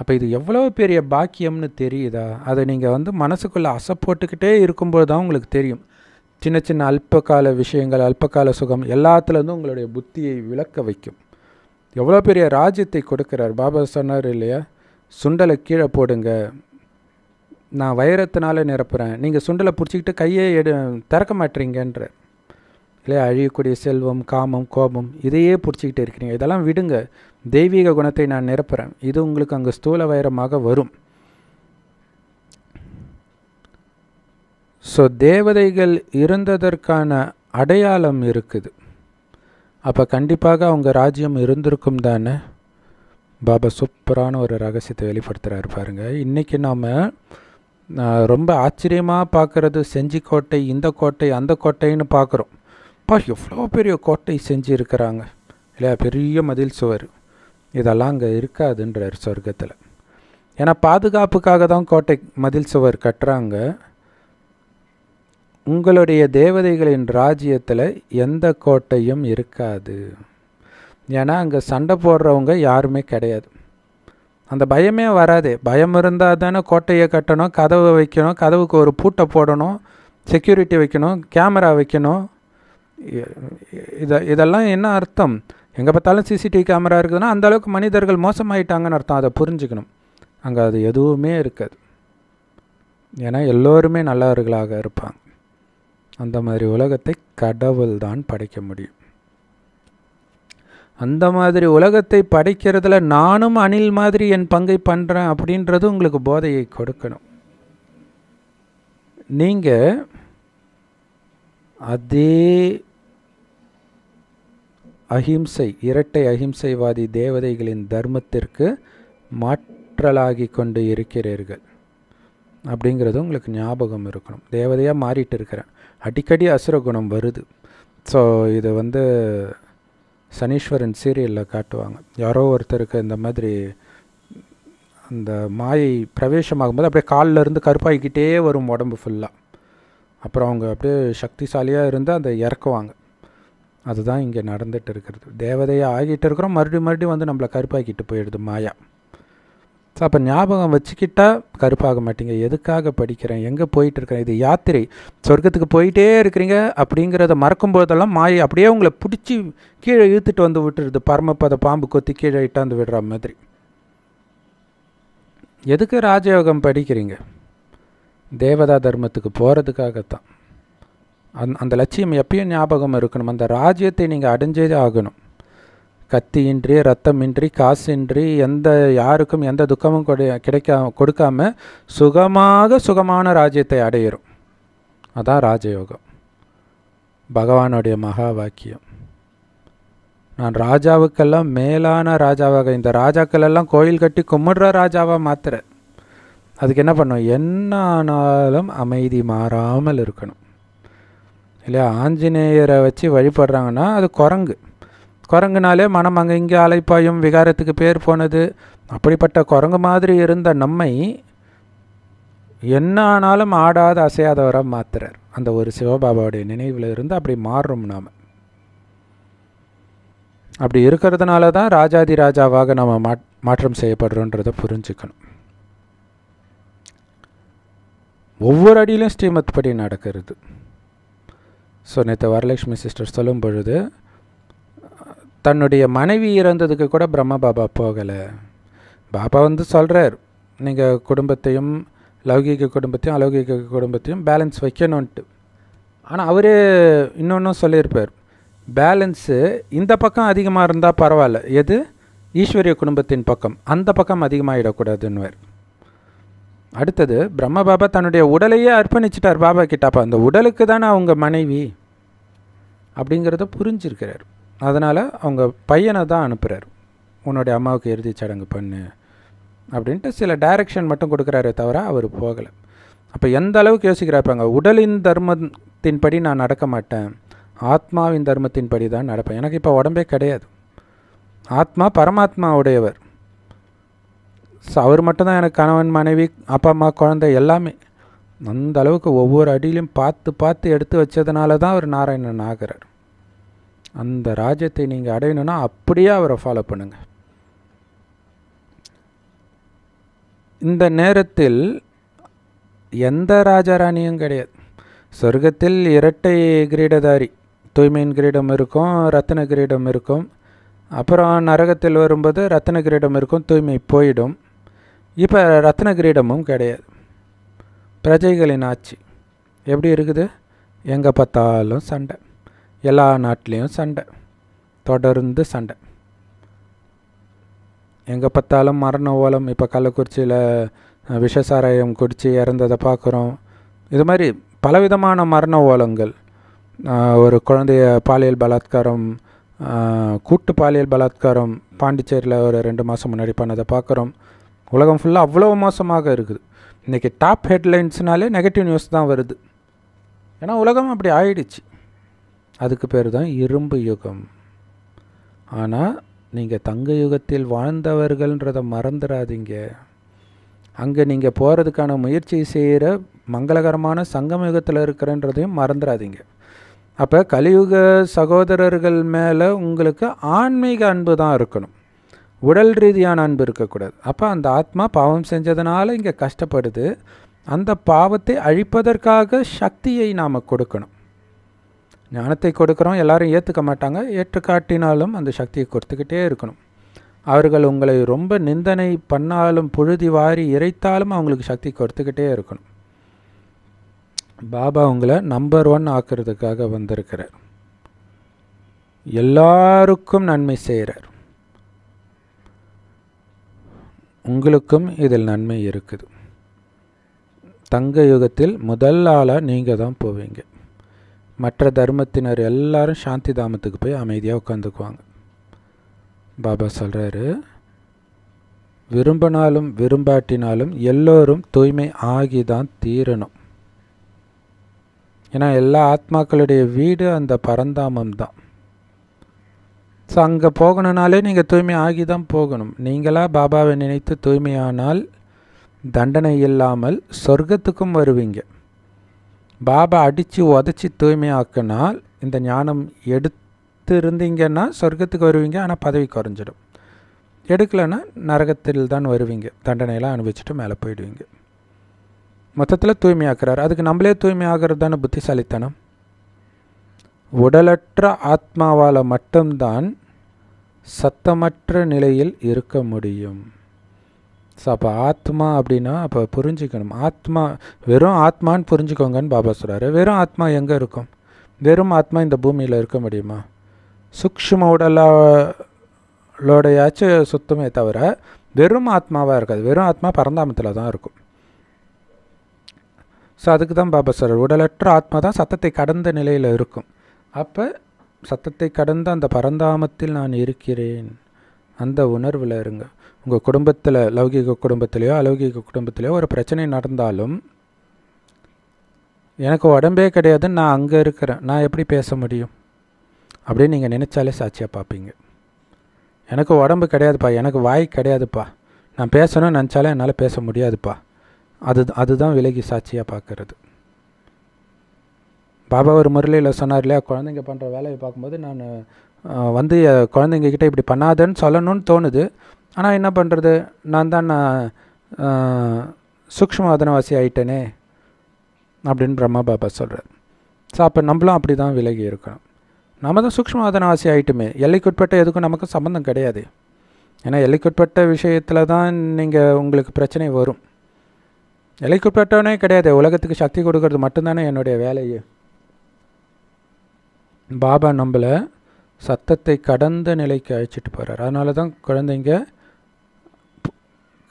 அப்போ இது எவ்வளோ பெரிய பாக்கியம்னு தெரியுதா அதை நீங்கள் வந்து மனசுக்குள்ளே அசப்போட்டுக்கிட்டே இருக்கும்போது தான் உங்களுக்கு தெரியும் சின்ன சின்ன அல்பகால விஷயங்கள் அல்பகால சுகம் எல்லாத்துலேருந்தும் உங்களுடைய புத்தியை விளக்க வைக்கும் எவ்வளோ பெரிய ராஜ்யத்தை கொடுக்குறார் பாபா சொன்னார் இல்லையா சுண்டலை கீழே போடுங்க நான் வைரத்தினாலே நிரப்புகிறேன் நீங்கள் சுண்டலை பிடிச்சிக்கிட்டு கையை எடு திறக்க மாட்டீங்கன்ற இல்லையா அழியக்கூடிய செல்வம் காமம் கோபம் இதையே பிடிச்சிக்கிட்டு இருக்கிறீங்க இதெல்லாம் விடுங்க தெய்வீக குணத்தை நான் நிரப்புகிறேன் இது உங்களுக்கு அங்கே ஸ்தூல வைரமாக வரும் ஸோ தேவதைகள் இருந்ததற்கான அடையாளம் இருக்குது அப்போ கண்டிப்பாக அவங்க ராஜ்யம் இருந்திருக்கும் தானே பாபா சூப்பரான ஒரு ரகசியத்தை வெளிப்படுத்துகிறாரு பாருங்கள் இன்றைக்கி நாம் ரொம்ப ஆச்சரியமாக பார்க்குறது செஞ்சி கோட்டை இந்த கோட்டை அந்த கோட்டைன்னு பார்க்குறோம் பா எவ்வளோ பெரிய கோட்டை செஞ்சுருக்கிறாங்க இல்லையா பெரிய மதில் சுவர் இதெல்லாம் அங்கே இருக்காதுன்றார் சொர்க்கத்தில் ஏன்னா பாதுகாப்புக்காக தான் கோட்டை மதில் சுவர் கட்டுறாங்க உங்களுடைய தேவதைகளின் ராஜ்யத்தில் எந்த கோட்டையும் இருக்காது ஏன்னா அங்கே சண்டை போடுறவங்க யாருமே கிடையாது அந்த பயமே வராது பயம் இருந்தால் தானே கோட்டையை கட்டணும் கதவை வைக்கணும் கதவுக்கு ஒரு பூட்டை போடணும் செக்யூரிட்டி வைக்கணும் கேமரா வைக்கணும் இதை இதெல்லாம் என்ன அர்த்தம் எங்கே பார்த்தாலும் சிசிடிவி கேமரா இருக்குதுன்னா அந்தளவுக்கு மனிதர்கள் மோசமாயிட்டாங்கன்னு அர்த்தம் அதை புரிஞ்சுக்கணும் அங்கே அது எதுவுமே இருக்காது ஏன்னா எல்லோருமே நல்லவர்களாக இருப்பாங்க அந்த மாதிரி உலகத்தை கடவுள் தான் படைக்க முடியும் அந்த மாதிரி உலகத்தை படைக்கிறதுல நானும் அணில் மாதிரி என் பங்கை பண்ணுறேன் அப்படின்றது உங்களுக்கு போதையை கொடுக்கணும் நீங்கள் அதே அஹிம்சை இரட்டை அஹிம்சைவாதி தேவதைகளின் தர்மத்திற்கு மாற்றலாகி கொண்டு இருக்கிறீர்கள் அப்படிங்கிறது உங்களுக்கு ஞாபகம் இருக்கணும் தேவதையாக மாறிட்டு இருக்கிறேன் அடிக்கடி அசுரகுணம் வருது ஸோ இது வந்து சனீஸ்வரன் சீரியலில் காட்டுவாங்க யாரோ ஒருத்தருக்கு இந்த மாதிரி அந்த மாயை பிரவேசமாகும்போது அப்படியே காலில் இருந்து கருப்பாகிக்கிட்டே வரும் உடம்பு ஃபுல்லாக அப்புறம் அவங்க அப்படியே சக்திசாலியாக இருந்து அதை இறக்குவாங்க அதுதான் இங்கே நடந்துகிட்டு இருக்கிறது தேவதையாக ஆகிட்டு இருக்கிறோம் மறுபடியும் மறுபடியும் வந்து நம்மளை கருப்பாக்கிட்டு போயிடுது மாயா ஸோ அப்போ ஞாபகம் வச்சுக்கிட்டா கருப்பாக மாட்டீங்க எதுக்காக படிக்கிறேன் எங்கே போயிட்டு இருக்கிறேன் இது யாத்திரை சொர்க்கத்துக்கு போயிட்டே இருக்கிறீங்க அப்படிங்கிறத மறக்கும் போதெல்லாம் மாயை அப்படியே உங்களை பிடிச்சி கீழே இழுத்துட்டு வந்து விட்டுருது பரமப்பத பாம்பு கொத்தி கீழே இட்டாந்து விடுற மாதிரி எதுக்கு ராஜயோகம் படிக்கிறீங்க தேவதா தர்மத்துக்கு போகிறதுக்காகத்தான் அந் அந்த லட்சியம் எப்பயும் ஞாபகம் இருக்கணும் அந்த ராஜ்யத்தை நீங்கள் அடைஞ்சே ஆகணும் கத்தியின்றி ரத்தமின்றி காசின்றி எந்த யாருக்கும் எந்த துக்கமும் கொடு கிடைக்க கொடுக்காம சுகமாக சுகமான ராஜ்யத்தை அடையிறோம் அதான் ராஜயோகம் பகவானுடைய மகா வாக்கியம் நான் ராஜாவுக்கெல்லாம் மேலான ராஜாவாக இந்த ராஜாக்களெல்லாம் கோயில் கட்டி கும்பிடுற ராஜாவாக மாத்திர அதுக்கு என்ன பண்ணும் என்ன ஆனாலும் அமைதி மாறாமல் இருக்கணும் இல்லையா ஆஞ்சநேயரை வச்சு வழிபடுறாங்கன்னா அது குரங்கு குரங்குனாலே மனம் அங்கே இங்கே அலைப்பாயும் விகாரத்துக்கு பேர் போனது அப்படிப்பட்ட குரங்கு மாதிரி இருந்த நம்மை என்ன ஆனாலும் ஆடாத அசையாதவராக மாத்துறார் அந்த ஒரு சிவபாபாவுடைய நினைவில் இருந்து அப்படி மாறுறோம் நாம் அப்படி இருக்கிறதுனால தான் ராஜாதி ராஜாவாக நம்ம மா மாற்றம் செய்யப்படுறோன்றதை புரிஞ்சுக்கணும் ஒவ்வொரு அடியிலும் ஸ்ரீமத் படி நடக்கிறது ஸோ நேற்று வரலட்சுமி சிஸ்டர் சொல்லும் பொழுது தன்னுடைய மனைவி இறந்ததுக்கு கூட பிரம்ம பாபா போகலை பாபா வந்து சொல்கிறார் நீங்கள் குடும்பத்தையும் லௌகீக குடும்பத்தையும் அலௌகிக குடும்பத்தையும் பேலன்ஸ் வைக்கணும்ன்ட்டு ஆனால் அவர் இன்னொன்றும் சொல்லியிருப்பார் பேலன்ஸு இந்த பக்கம் அதிகமாக இருந்தால் பரவாயில்ல எது ஈஸ்வரிய குடும்பத்தின் பக்கம் அந்த பக்கம் அதிகமாகிடக்கூடாதுன்னுவார் அடுத்தது பிரம்ம பாபா தன்னுடைய உடலையே அர்ப்பணிச்சிட்டார் பாபா கிட்டாப்பா அந்த உடலுக்கு தானே அவங்க மனைவி அப்படிங்கிறத புரிஞ்சிருக்கிறார் அதனால் அவங்க பையனை தான் அனுப்புகிறார் உன்னுடைய அம்மாவுக்கு இறுதிச் சடங்கு பண்ணு அப்படின்ட்டு சில டைரக்ஷன் மட்டும் கொடுக்குறாரே தவிர அவர் போகலை அப்போ எந்த அளவுக்கு யோசிக்கிறாப்பாங்க உடலின் தர்மத்தின்படி நான் நடக்க மாட்டேன் ஆத்மாவின் தர்மத்தின்படி தான் நடப்பேன் எனக்கு இப்போ உடம்பே கிடையாது ஆத்மா பரமாத்மா உடையவர் அவர் மட்டும்தான் எனக்கு கணவன் மனைவி அப்பா அம்மா குழந்தை எல்லாமே அந்த அளவுக்கு ஒவ்வொரு அடியிலையும் பார்த்து பார்த்து எடுத்து வச்சதுனால தான் அவர் நாராயணன் ஆகிறார் அந்த ராஜ்யத்தை நீங்கள் அடையணும்னா அப்படியே அவரை ஃபாலோ பண்ணுங்கள் இந்த நேரத்தில் எந்த ராஜாராணியும் கிடையாது சொர்க்கத்தில் இரட்டை கிரீடதாரி தூய்மையின் கிரீடம் இருக்கும் ரத்தன கிரீடம் இருக்கும் அப்புறம் நரகத்தில் வரும்போது ரத்தன கிரீடம் இருக்கும் தூய்மை போயிடும் இப்போ ரத்தன கிரீடமும் கிடையாது பிரஜைகளின் ஆட்சி எப்படி இருக்குது எங்கே பார்த்தாலும் சண்டை எல்லா நாட்டிலையும் சண்டை தொடர்ந்து சண்டை எங்கே பார்த்தாலும் மரண ஓலம் இப்போ கள்ளக்குறிச்சியில் விஷசாராயம் குடித்து இறந்ததை பார்க்குறோம் இது மாதிரி பலவிதமான மரண ஓலங்கள் ஒரு குழந்தைய பாலியல் பலாத்காரம் கூட்டு பாலியல் பலாத்காரம் பாண்டிச்சேரியில் ஒரு ரெண்டு மாதம் முன்னாடி பண்ணதை பார்க்குறோம் உலகம் ஃபுல்லாக அவ்வளோ மோசமாக இருக்குது இன்றைக்கி டாப் ஹெட்லைன்ஸ்னாலே நெகட்டிவ் நியூஸ் தான் வருது ஏன்னா உலகம் அப்படி ஆயிடுச்சு அதுக்கு பேர் தான் இரும்பு யுகம் ஆனால் நீங்கள் தங்க யுகத்தில் வாழ்ந்தவர்கள்ன்றதை மறந்துடாதீங்க அங்கே நீங்கள் போகிறதுக்கான முயற்சி செய்கிற மங்களகரமான சங்கம் யுகத்தில் இருக்கிறன்றதையும் மறந்துடாதீங்க அப்போ கலியுக சகோதரர்கள் மேலே உங்களுக்கு ஆன்மீக அன்பு தான் இருக்கணும் உடல் ரீதியான அன்பு இருக்கக்கூடாது அப்போ அந்த ஆத்மா பாவம் செஞ்சதுனால இங்கே கஷ்டப்படுது அந்த பாவத்தை அழிப்பதற்காக சக்தியை நாம் கொடுக்கணும் ஞானத்தை கொடுக்குறோம் எல்லாரும் ஏற்றுக்க மாட்டாங்க ஏற்றுக்காட்டினாலும் அந்த சக்தியை கொடுத்துக்கிட்டே இருக்கணும் அவர்கள் உங்களை ரொம்ப நிந்தனை பண்ணாலும் புழுதி வாரி இறைத்தாலும் அவங்களுக்கு சக்தி கொடுத்துக்கிட்டே இருக்கணும் பாபா உங்களை நம்பர் ஒன் ஆக்கிறதுக்காக வந்திருக்கிறார் எல்லாருக்கும் நன்மை செய்கிறார் உங்களுக்கும் இதில் நன்மை இருக்குது தங்க யுகத்தில் முதல் ஆளாக நீங்கள் தான் போவீங்க மற்ற தர்மத்தினர் எல்லாரும் சாந்தி தாமத்துக்கு போய் அமைதியாக உட்காந்துக்குவாங்க பாபா சொல்கிறாரு விரும்பினாலும் விரும்பாட்டினாலும் எல்லோரும் தூய்மை ஆகி தான் தீரணும் ஏன்னா எல்லா ஆத்மாக்களுடைய வீடு அந்த பரந்தாமம் தான் ஸோ அங்கே போகணுனாலே நீங்கள் தூய்மை ஆகி தான் போகணும் நீங்களாக பாபாவை நினைத்து தூய்மையானால் தண்டனை இல்லாமல் சொர்க்கத்துக்கும் வருவீங்க பாபா அடித்து உதச்சி தூய்மையாக்கினால் இந்த ஞானம் எடுத்து இருந்தீங்கன்னா சொர்க்கத்துக்கு வருவீங்க ஆனால் பதவி குறைஞ்சிடும் எடுக்கலைன்னா நரகத்தில் தான் வருவீங்க தண்டனையெல்லாம் அனுபவிச்சுட்டு மேலே போயிடுவீங்க மொத்தத்தில் தூய்மையாக்குறாரு அதுக்கு நம்மளே தூய்மையாகிறது தானே புத்திசாலித்தனம் உடலற்ற ஆத்மாவால் மட்டும்தான் சத்தமற்ற நிலையில் இருக்க முடியும் ஸோ அப்போ ஆத்மா அப்படின்னா அப்போ புரிஞ்சுக்கணும் ஆத்மா வெறும் ஆத்மான்னு புரிஞ்சுக்கோங்கன்னு பாபா சொல்கிறாரு வெறும் ஆத்மா எங்கே இருக்கும் வெறும் ஆத்மா இந்த பூமியில் இருக்க முடியுமா சுக்ஷ்ம உடலோடையாச்சும் சுத்தமே தவிர வெறும் ஆத்மாவாக இருக்காது வெறும் ஆத்மா பரந்தாமத்தில் தான் இருக்கும் ஸோ அதுக்கு தான் பாபா சொல்கிறார் உடலற்ற ஆத்மா தான் சத்தத்தை கடந்த நிலையில் இருக்கும் அப்போ சத்தத்தை கடந்த அந்த பரந்தாமத்தில் நான் இருக்கிறேன் அந்த உணர்வில் இருங்க உங்கள் குடும்பத்தில் லௌகிக குடும்பத்திலையோ அலௌகிக குடும்பத்திலையோ ஒரு பிரச்சனை நடந்தாலும் எனக்கு உடம்பே கிடையாது நான் அங்கே இருக்கிறேன் நான் எப்படி பேச முடியும் அப்படின்னு நீங்கள் நினச்சாலே சாட்சியாக பார்ப்பீங்க எனக்கு உடம்பு கிடையாதுப்பா எனக்கு வாய் கிடையாதுப்பா நான் பேசணும்னு நினச்சாலே என்னால் பேச முடியாதுப்பா அது அதுதான் விலகி சாட்சியாக பார்க்கறது பாபா ஒரு முரளியில் சொன்னார் இல்லையா குழந்தைங்க பண்ணுற வேலையை பார்க்கும்போது நான் வந்து குழந்தைங்கக்கிட்ட இப்படி பண்ணாதன்னு சொல்லணும்னு தோணுது ஆனால் என்ன பண்ணுறது நான் தான் நான் சூக்மாதனவாசி ஆயிட்டேனே அப்படின்னு பிரம்மா பாபா சொல்கிறார் ஸோ அப்போ நம்மளும் அப்படி தான் விலகி இருக்கணும் நம்ம தான் சூக்மாதனவாசி ஆகிட்டுமே எல்லைக்குட்பட்ட எதுக்கும் நமக்கு சம்மந்தம் கிடையாது ஏன்னா எல்லைக்குட்பட்ட விஷயத்தில் தான் நீங்கள் உங்களுக்கு பிரச்சனை வரும் எல்லைக்குட்பட்டவனே கிடையாது உலகத்துக்கு சக்தி கொடுக்கறது மட்டும்தானே என்னுடைய வேலையே பாபா நம்மளை சத்தத்தை கடந்த நிலைக்கு அழைச்சிட்டு போகிறார் அதனால தான் குழந்தைங்க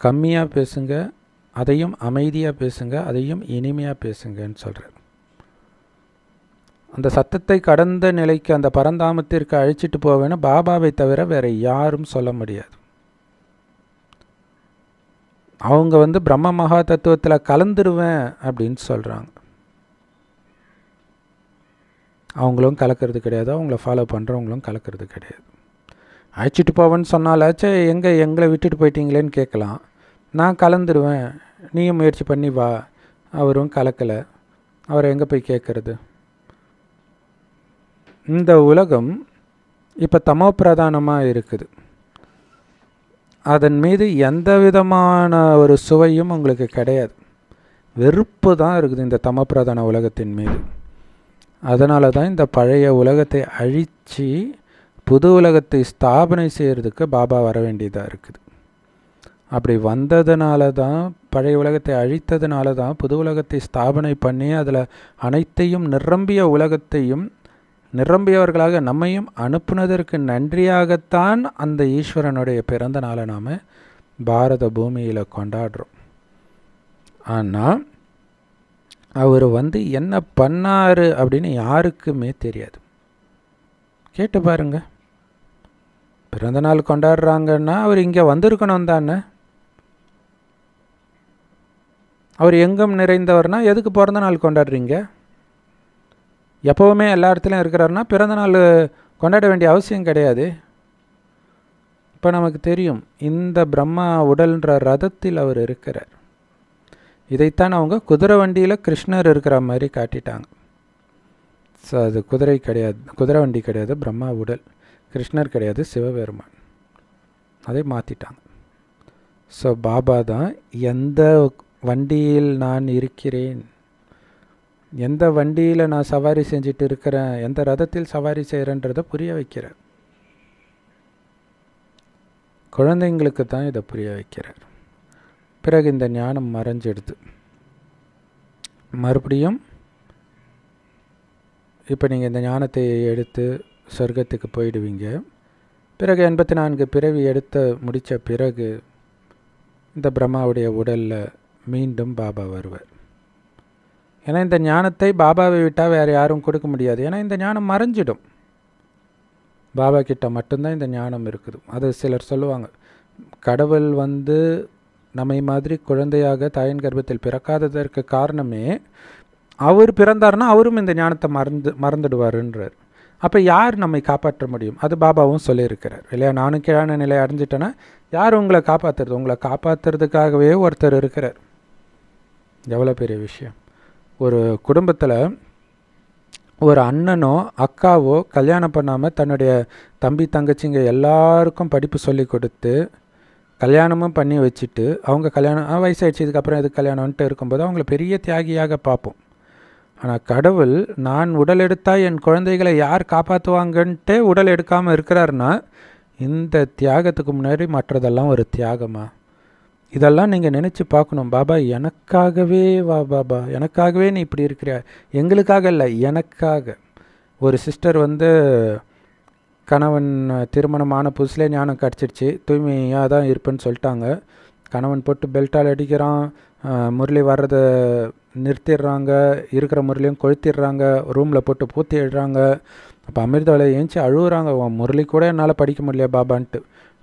கம்மியாக பேசுங்க அதையும் அமைதியாக பேசுங்க அதையும் இனிமையாக பேசுங்கன்னு சொல்கிறார் அந்த சத்தத்தை கடந்த நிலைக்கு அந்த பரந்தாமத்திற்கு அழைச்சிட்டு போவேன்னு பாபாவை தவிர வேறு யாரும் சொல்ல முடியாது அவங்க வந்து பிரம்ம மகா தத்துவத்தில் கலந்துருவேன் அப்படின்னு சொல்கிறாங்க அவங்களும் கலக்கிறது கிடையாது அவங்கள ஃபாலோ பண்ணுறவங்களும் கலக்கிறது கிடையாது அழைச்சிட்டு போவேன்னு சொன்னாலாச்சே எங்கே எங்களை விட்டுட்டு போயிட்டீங்களேன்னு கேட்கலாம் நான் கலந்துருவேன் நீயும் முயற்சி பண்ணி வா அவரும் கலக்கலை அவரை எங்கே போய் கேட்குறது இந்த உலகம் இப்போ தமோ பிரதானமாக இருக்குது அதன் மீது எந்த விதமான ஒரு சுவையும் உங்களுக்கு கிடையாது வெறுப்பு தான் இருக்குது இந்த தமப்பிரதான பிரதான உலகத்தின் மீது அதனால தான் இந்த பழைய உலகத்தை அழித்து புது உலகத்தை ஸ்தாபனை செய்கிறதுக்கு பாபா வர வேண்டியதாக இருக்குது அப்படி வந்ததுனால தான் பழைய உலகத்தை அழித்ததுனால தான் புது உலகத்தை ஸ்தாபனை பண்ணி அதில் அனைத்தையும் நிரம்பிய உலகத்தையும் நிரம்பியவர்களாக நம்மையும் அனுப்புனதற்கு நன்றியாகத்தான் அந்த ஈஸ்வரனுடைய பிறந்த நாளை நாம் பாரத பூமியில் கொண்டாடுறோம் ஆனால் அவர் வந்து என்ன பண்ணார் அப்படின்னு யாருக்குமே தெரியாது கேட்டு பாருங்க பிறந்தநாள் கொண்டாடுறாங்கன்னா அவர் இங்கே வந்திருக்கணும் தானே அவர் எங்கும் நிறைந்தவர்னா எதுக்கு பிறந்த நாள் கொண்டாடுறீங்க எப்போவுமே எல்லா இடத்துலையும் இருக்கிறாருனா பிறந்த நாள் கொண்டாட வேண்டிய அவசியம் கிடையாது இப்போ நமக்கு தெரியும் இந்த பிரம்மா உடல்ன்ற ரதத்தில் அவர் இருக்கிறார் இதைத்தான் அவங்க குதிரை வண்டியில் கிருஷ்ணர் இருக்கிற மாதிரி காட்டிட்டாங்க ஸோ அது குதிரை கிடையாது குதிரை வண்டி கிடையாது பிரம்மா உடல் கிருஷ்ணர் கிடையாது சிவபெருமான் அதை மாற்றிட்டாங்க ஸோ பாபா தான் எந்த வண்டியில் நான் இருக்கிறேன் எந்த வண்டியில் நான் சவாரி செஞ்சுட்டு இருக்கிறேன் எந்த ரதத்தில் சவாரி செய்கிறேன்றதை புரிய வைக்கிறார் குழந்தைங்களுக்கு தான் இதை புரிய வைக்கிறார் பிறகு இந்த ஞானம் மறைஞ்சிடுது மறுபடியும் இப்போ நீங்கள் இந்த ஞானத்தை எடுத்து சொர்க்கத்துக்கு போயிடுவீங்க பிறகு எண்பத்தி நான்கு பிறவி எடுத்த முடித்த பிறகு இந்த பிரம்மாவுடைய உடலில் மீண்டும் பாபா வருவார் ஏன்னா இந்த ஞானத்தை பாபாவை விட்டால் வேறு யாரும் கொடுக்க முடியாது ஏன்னா இந்த ஞானம் மறைஞ்சிடும் பாபா கிட்ட மட்டும்தான் இந்த ஞானம் இருக்குது அது சிலர் சொல்லுவாங்க கடவுள் வந்து நம்மை மாதிரி குழந்தையாக தாயின் கர்ப்பத்தில் பிறக்காததற்கு காரணமே அவர் பிறந்தார்னா அவரும் இந்த ஞானத்தை மறந்து மறந்துடுவாருன்றார் அப்போ யார் நம்மை காப்பாற்ற முடியும் அது பாபாவும் சொல்லியிருக்கிறார் இல்லையா நானும் கீழான நிலை அடைஞ்சிட்டேன்னா யார் உங்களை காப்பாற்றுறது உங்களை காப்பாற்றுறதுக்காகவே ஒருத்தர் இருக்கிறார் எவ்வளோ பெரிய விஷயம் ஒரு குடும்பத்தில் ஒரு அண்ணனோ அக்காவோ கல்யாணம் பண்ணாமல் தன்னுடைய தம்பி தங்கச்சிங்க எல்லாருக்கும் படிப்பு சொல்லி கொடுத்து கல்யாணமும் பண்ணி வச்சுட்டு அவங்க கல்யாணம் வயசாகிடுச்சு இதுக்கப்புறம் எதுக்கு கல்யாணம்ன்ட்டு இருக்கும்போது அவங்கள பெரிய தியாகியாக பார்ப்போம் ஆனால் கடவுள் நான் உடல் எடுத்தால் என் குழந்தைகளை யார் காப்பாற்றுவாங்கன்ட்டு உடல் எடுக்காமல் இருக்கிறாருன்னா இந்த தியாகத்துக்கு முன்னாடி மற்றதெல்லாம் ஒரு தியாகமா இதெல்லாம் நீங்கள் நினச்சி பார்க்கணும் பாபா எனக்காகவே வா பாபா எனக்காகவே நீ இப்படி இருக்கிறியா எங்களுக்காக இல்லை எனக்காக ஒரு சிஸ்டர் வந்து கணவன் திருமணமான புதுசில் ஞானம் கிடச்சிருச்சு தூய்மையாக தான் இருப்பேன்னு சொல்லிட்டாங்க கணவன் போட்டு பெல்ட்டால் அடிக்கிறான் முரளி வர்றதை நிறுத்திடுறாங்க இருக்கிற முரளியும் கொளுத்திடுறாங்க ரூமில் போட்டு பூத்தி இடுறாங்க அப்போ அமிர்தாவில் ஏஞ்சி அழுகுறாங்க முரளி கூட என்னால் படிக்க முடியல பாபான்ட்டு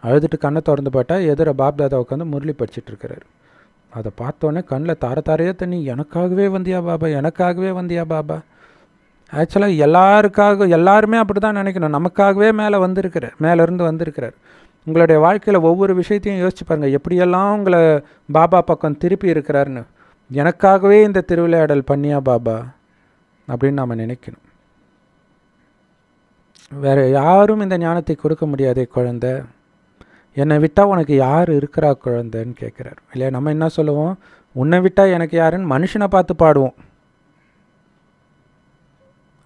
அழுதுட்டு கண்ணை திறந்து போட்டால் எதிர பாப் தாதா உட்காந்து முரளி படிச்சிட்ருக்கிறாரு அதை பார்த்தோன்னே கண்ணில் தார தாரையே தண்ணி எனக்காகவே வந்தியா பாபா எனக்காகவே வந்தியா பாபா ஆக்சுவலாக எல்லாருக்காக எல்லாருமே அப்படி தான் நினைக்கணும் நமக்காகவே மேலே வந்திருக்கிறார் மேலேருந்து வந்திருக்கிறார் உங்களுடைய வாழ்க்கையில் ஒவ்வொரு விஷயத்தையும் யோசிச்சு பாருங்கள் எப்படியெல்லாம் உங்களை பாபா பக்கம் திருப்பி இருக்கிறாருன்னு எனக்காகவே இந்த திருவிளையாடல் பண்ணியா பாபா அப்படின்னு நாம் நினைக்கணும் வேறு யாரும் இந்த ஞானத்தை கொடுக்க முடியாதே குழந்த என்னை விட்டால் உனக்கு யார் இருக்கிறா குழந்தைன்னு கேட்குறாரு இல்லையா நம்ம என்ன சொல்லுவோம் உன்னை விட்டால் எனக்கு யாருன்னு மனுஷனை பார்த்து பாடுவோம்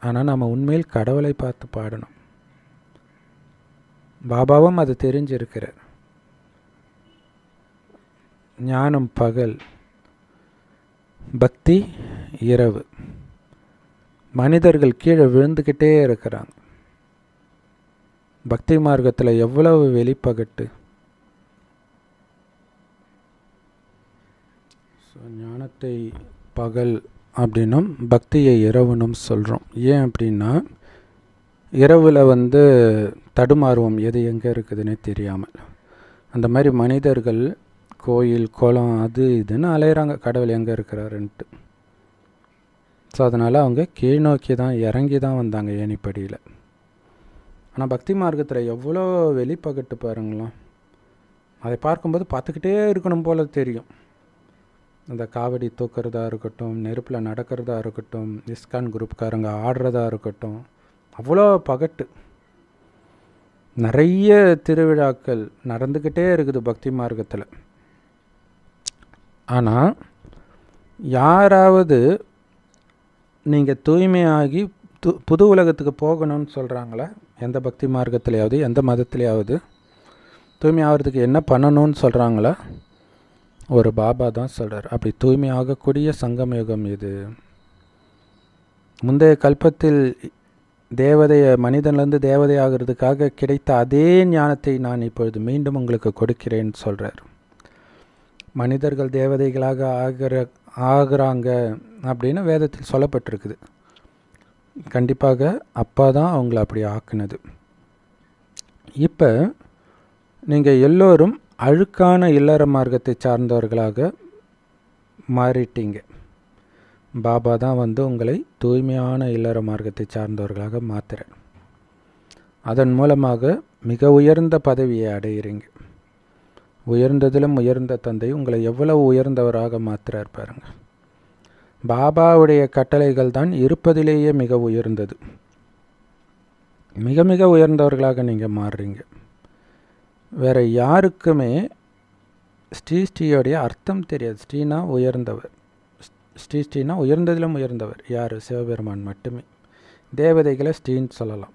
ஆனால் நம்ம உண்மையில் கடவுளை பார்த்து பாடணும் பாபாவும் அது தெரிஞ்சிருக்கிறார் ஞானம் பகல் பக்தி இரவு மனிதர்கள் கீழே விழுந்துக்கிட்டே இருக்கிறாங்க பக்தி மார்க்கத்தில் எவ்வளவு வெளிப்பகட்டு ஸோ ஞானத்தை பகல் அப்படின்னும் பக்தியை இரவுனும் சொல்கிறோம் ஏன் அப்படின்னா இரவில் வந்து தடுமாறுவோம் எது எங்கே இருக்குதுன்னே தெரியாமல் அந்த மாதிரி மனிதர்கள் கோயில் குளம் அது இதுன்னு அலையிறாங்க கடவுள் எங்கே இருக்கிறாருன்ட்டு ஸோ அதனால் அவங்க கீழ்நோக்கி தான் இறங்கி தான் வந்தாங்க ஏனிப்படியில் ஆனால் பக்தி மார்க்கத்தில் எவ்வளோ வெளிப்பகட்டு பாருங்களாம் அதை பார்க்கும்போது பார்த்துக்கிட்டே இருக்கணும் போல் தெரியும் இந்த காவடி தூக்கிறதா இருக்கட்டும் நெருப்பில் நடக்கிறதா இருக்கட்டும் இஸ்கான் குரூப்காரங்க ஆடுறதா இருக்கட்டும் அவ்வளோ பகட்டு நிறைய திருவிழாக்கள் நடந்துக்கிட்டே இருக்குது பக்தி மார்க்கத்தில் ஆனால் யாராவது நீங்கள் தூய்மையாகி து புது உலகத்துக்கு போகணும்னு சொல்கிறாங்களா எந்த பக்தி மார்க்கத்திலேயாவது எந்த மதத்துலேயாவது தூய்மை ஆகிறதுக்கு என்ன பண்ணணும்னு சொல்கிறாங்களா ஒரு பாபா தான் சொல்கிறார் அப்படி தூய்மையாகக்கூடிய சங்கமயுகம் இது முந்தைய கல்பத்தில் தேவதைய மனிதன்லேருந்து தேவதையாகிறதுக்காக கிடைத்த அதே ஞானத்தை நான் இப்பொழுது மீண்டும் உங்களுக்கு கொடுக்கிறேன் சொல்கிறார் மனிதர்கள் தேவதைகளாக ஆகிற ஆகிறாங்க அப்படின்னு வேதத்தில் சொல்லப்பட்டிருக்குது கண்டிப்பாக அப்பா தான் அவங்கள அப்படி ஆக்குனது இப்போ நீங்கள் எல்லோரும் அழுக்கான இல்லற மார்க்கத்தை சார்ந்தவர்களாக மாறிட்டீங்க பாபா தான் வந்து உங்களை தூய்மையான இல்லற மார்க்கத்தை சார்ந்தவர்களாக மாற்றுற அதன் மூலமாக மிக உயர்ந்த பதவியை அடையிறீங்க உயர்ந்ததிலும் உயர்ந்த தந்தை உங்களை எவ்வளவு உயர்ந்தவராக மாத்துறார் பாருங்கள் பாபாவுடைய கட்டளைகள் தான் இருப்பதிலேயே மிக உயர்ந்தது மிக மிக உயர்ந்தவர்களாக நீங்கள் மாறுறீங்க வேறு யாருக்குமே ஸ்ரீ ஸ்ரீயோடைய அர்த்தம் தெரியாது ஸ்ரீனா உயர்ந்தவர் ஸ்ரீ ஸ்ரீனா உயர்ந்ததிலும் உயர்ந்தவர் யார் சிவபெருமான் மட்டுமே தேவதைகளை ஸ்ரீன்னு சொல்லலாம்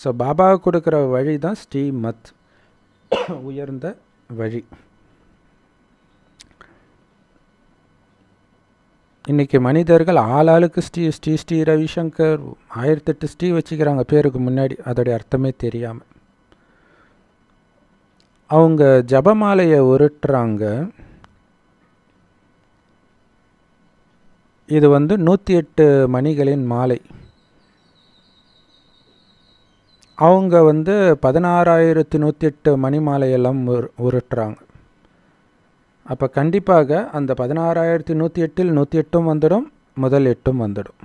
ஸோ பாபா கொடுக்குற வழி தான் ஸ்ரீமத் உயர்ந்த வழி இன்றைக்கி மனிதர்கள் ஆளாளுக்கு ஸ்ரீ ஸ்ரீ ஸ்ரீ ரவிசங்கர் ஆயிரத்தெட்டு ஸ்ரீ வச்சுக்கிறாங்க பேருக்கு முன்னாடி அதோடைய அர்த்தமே தெரியாமல் அவங்க ஜபமாலையை உருட்டுறாங்க இது வந்து நூற்றி எட்டு மணிகளின் மாலை அவங்க வந்து பதினாறாயிரத்தி நூற்றி எட்டு மணி மாலையெல்லாம் உருட்டுறாங்க அப்போ கண்டிப்பாக அந்த பதினாறாயிரத்தி நூற்றி எட்டில் நூற்றி எட்டும் வந்துடும் முதல் எட்டும் வந்துடும்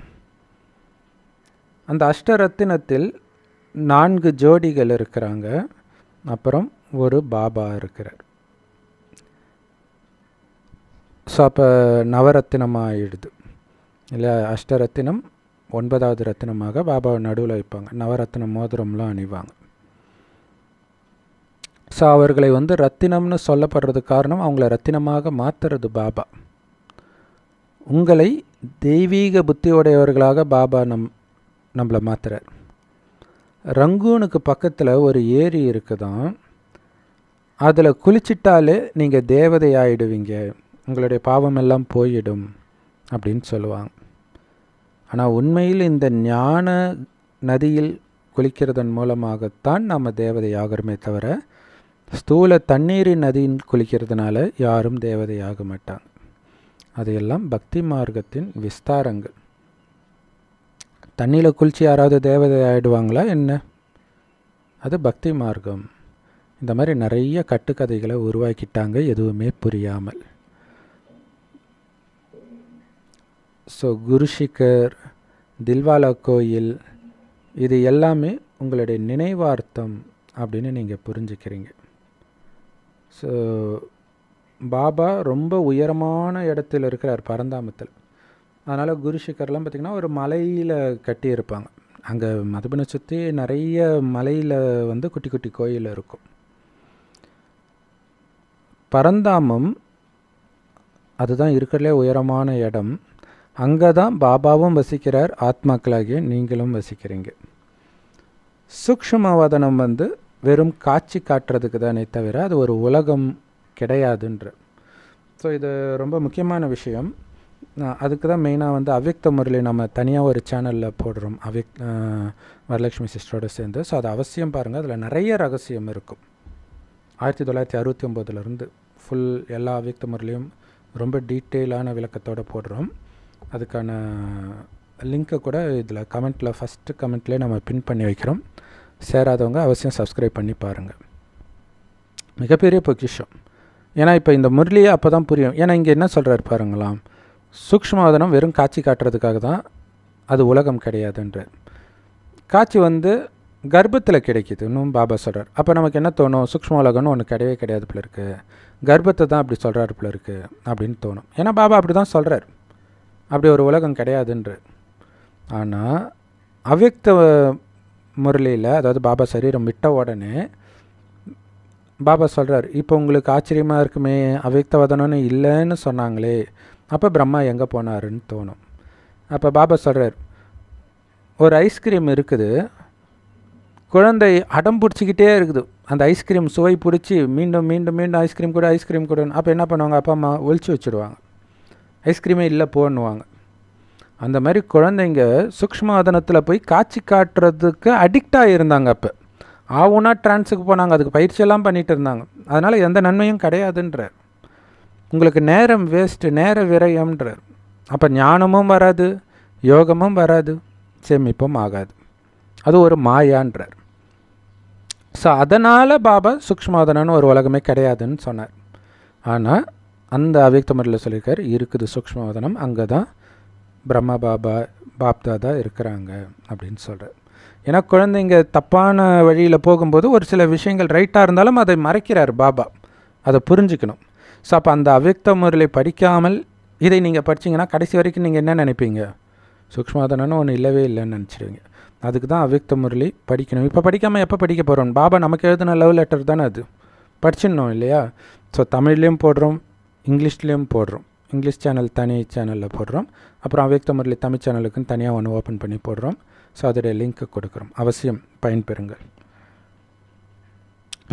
அந்த அஷ்டரத்தினத்தில் நான்கு ஜோடிகள் இருக்கிறாங்க அப்புறம் ஒரு பாபா இருக்கிறார் ஸோ அப்போ நவரத்தினம் ஆயிடுது இல்லை அஷ்டரத்தினம் ஒன்பதாவது ரத்தினமாக பாபாவை நடுவில் வைப்பாங்க நவரத்தின மோதிரம்லாம் அணிவாங்க ஸோ அவர்களை வந்து ரத்தினம்னு சொல்லப்படுறது காரணம் அவங்கள ரத்தினமாக மாற்றுறது பாபா உங்களை தெய்வீக புத்தியுடையவர்களாக பாபா நம் நம்மளை மாற்றுறார் ரங்கூனுக்கு பக்கத்தில் ஒரு ஏரி இருக்குதான் அதில் குளிச்சிட்டாலே நீங்கள் தேவதை ஆகிடுவீங்க உங்களுடைய எல்லாம் போயிடும் அப்படின்னு சொல்லுவாங்க ஆனால் உண்மையில் இந்த ஞான நதியில் குளிக்கிறதன் மூலமாகத்தான் நம்ம தேவதை ஆகிறோமே தவிர ஸ்தூல தண்ணீரின் நதியில் குளிக்கிறதுனால யாரும் தேவதையாக மாட்டாங்க அதையெல்லாம் பக்தி மார்க்கத்தின் விஸ்தாரங்கள் தண்ணியில் குளிச்சு யாராவது தேவதை ஆகிடுவாங்களா என்ன அது பக்தி மார்க்கம் இந்த மாதிரி நிறைய கட்டுக்கதைகளை உருவாக்கிட்டாங்க எதுவுமே புரியாமல் ஸோ குருஷிகர் தில்வாலா கோயில் இது எல்லாமே உங்களுடைய நினைவார்த்தம் அப்படின்னு நீங்கள் புரிஞ்சுக்கிறீங்க ஸோ பாபா ரொம்ப உயரமான இடத்துல இருக்கிறார் பரந்தாமத்தில் அதனால் குரு சிக்கர்லாம் பார்த்திங்கன்னா ஒரு மலையில் கட்டியிருப்பாங்க அங்கே மதுபனை சுற்றி நிறைய மலையில் வந்து குட்டி குட்டி கோயில் இருக்கும் பரந்தாமம் அதுதான் இருக்கிறதுலே உயரமான இடம் அங்கே தான் பாபாவும் வசிக்கிறார் ஆத்மாக்களாகிய நீங்களும் வசிக்கிறீங்க சூக்ஷமவதனம் வந்து வெறும் காட்சி காட்டுறதுக்கு தானே தவிர அது ஒரு உலகம் கிடையாதுன்ற ஸோ இது ரொம்ப முக்கியமான விஷயம் அதுக்கு தான் மெயினாக வந்து அவ்யக்த முறையில் நம்ம தனியாக ஒரு சேனலில் போடுறோம் அவ்யக் வரலட்சுமி சிஸ்டரோடு சேர்ந்து ஸோ அது அவசியம் பாருங்கள் அதில் நிறைய ரகசியம் இருக்கும் ஆயிரத்தி தொள்ளாயிரத்தி அறுபத்தி ஒம்போதுலேருந்து ஃபுல் எல்லா அவ்யக்த முறையிலையும் ரொம்ப டீட்டெயிலான விளக்கத்தோடு போடுறோம் அதுக்கான லிங்க்கை கூட இதில் கமெண்ட்டில் ஃபஸ்ட்டு கமெண்ட்லேயே நம்ம பின் பண்ணி வைக்கிறோம் சேராதவங்க அவசியம் சப்ஸ்கிரைப் பண்ணி பாருங்கள் மிகப்பெரிய பொக்கிஷம் ஏன்னா இப்போ இந்த முரளியே அப்போ தான் புரியும் ஏன்னா இங்கே என்ன சொல்கிறார் பாருங்களாம் சூக்ஷ்மவாதனம் வெறும் காட்சி காட்டுறதுக்காக தான் அது உலகம் கிடையாதுன்றார் காட்சி வந்து கர்ப்பத்தில் இன்னும் பாபா சொல்கிறார் அப்போ நமக்கு என்ன தோணும் உலகம்னு ஒன்று கிடையவே கிடையாது போல இருக்குது கர்ப்பத்தை தான் அப்படி சொல்கிறாரு போல இருக்குது அப்படின்னு தோணும் ஏன்னா பாபா அப்படி தான் சொல்கிறார் அப்படி ஒரு உலகம் கிடையாதுன்ற ஆனால் அவ்வக்த முரளியில் அதாவது பாபா சரீரம் விட்ட உடனே பாபா சொல்கிறார் இப்போ உங்களுக்கு ஆச்சரியமாக இருக்குமே அவ்வக்த வதனம்னு இல்லைன்னு சொன்னாங்களே அப்போ பிரம்மா எங்கே போனாருன்னு தோணும் அப்போ பாபா சொல்கிறார் ஒரு ஐஸ்கிரீம் இருக்குது குழந்தை அடம் பிடிச்சிக்கிட்டே இருக்குது அந்த ஐஸ்கிரீம் சுவை பிடிச்சி மீண்டும் மீண்டும் மீண்டும் ஐஸ்கிரீம் கூட ஐஸ்கிரீம் கூட அப்போ என்ன பண்ணுவாங்க அப்பா அம்மா ஒழிச்சு வச்சுடுவாங்க ஐஸ்கிரீமே இல்லை போன்னுவாங்க அந்த மாதிரி குழந்தைங்க சுக்ஷ்மாதனத்தில் போய் காட்சி காட்டுறதுக்கு அடிக்டாக இருந்தாங்க அப்போ ஆவுனா ட்ரான்ஸுக்கு போனாங்க அதுக்கு பயிற்சியெல்லாம் பண்ணிகிட்டு இருந்தாங்க அதனால் எந்த நன்மையும் கிடையாதுன்றார் உங்களுக்கு நேரம் வேஸ்ட்டு நேர விரயம்ன்றார் அப்போ ஞானமும் வராது யோகமும் வராது சேமிப்பும் ஆகாது அது ஒரு மாயான்றார் ஸோ அதனால் பாபா சூக்மாதனன்னு ஒரு உலகமே கிடையாதுன்னு சொன்னார் ஆனால் அந்த முறையில் சொல்லியிருக்கார் இருக்குது சூக்மாதனம் அங்கே தான் பிரம்மா பாபா பாப்தாதா இருக்கிறாங்க அப்படின்னு சொல்கிறார் ஏன்னா குழந்தைங்க தப்பான வழியில் போகும்போது ஒரு சில விஷயங்கள் ரைட்டாக இருந்தாலும் அதை மறைக்கிறார் பாபா அதை புரிஞ்சுக்கணும் ஸோ அப்போ அந்த அவ்யக்த முறையை படிக்காமல் இதை நீங்கள் படிச்சிங்கன்னா கடைசி வரைக்கும் நீங்கள் என்ன நினைப்பீங்க சூக்மாதனன்னு ஒன்று இல்லவே இல்லைன்னு நினச்சிடுவீங்க அதுக்கு தான் அவ்யக்த முரளி படிக்கணும் இப்போ படிக்காமல் எப்போ படிக்க போகிறோம் பாபா நமக்கு எழுதின லவ் லெட்டர் தானே அது படிச்சிடணும் இல்லையா ஸோ தமிழ்லேயும் போடுறோம் இங்கிலீஷ்லேயும் போடுறோம் இங்கிலீஷ் சேனல் தனி சேனலில் போடுறோம் அப்புறம் அவ்யக்த முரளி தமிழ் சேனலுக்குன்னு தனியாக ஒன்று ஓப்பன் பண்ணி போடுறோம் ஸோ அதோடைய லிங்க்கு கொடுக்குறோம் அவசியம் பயன்பெறுங்கள்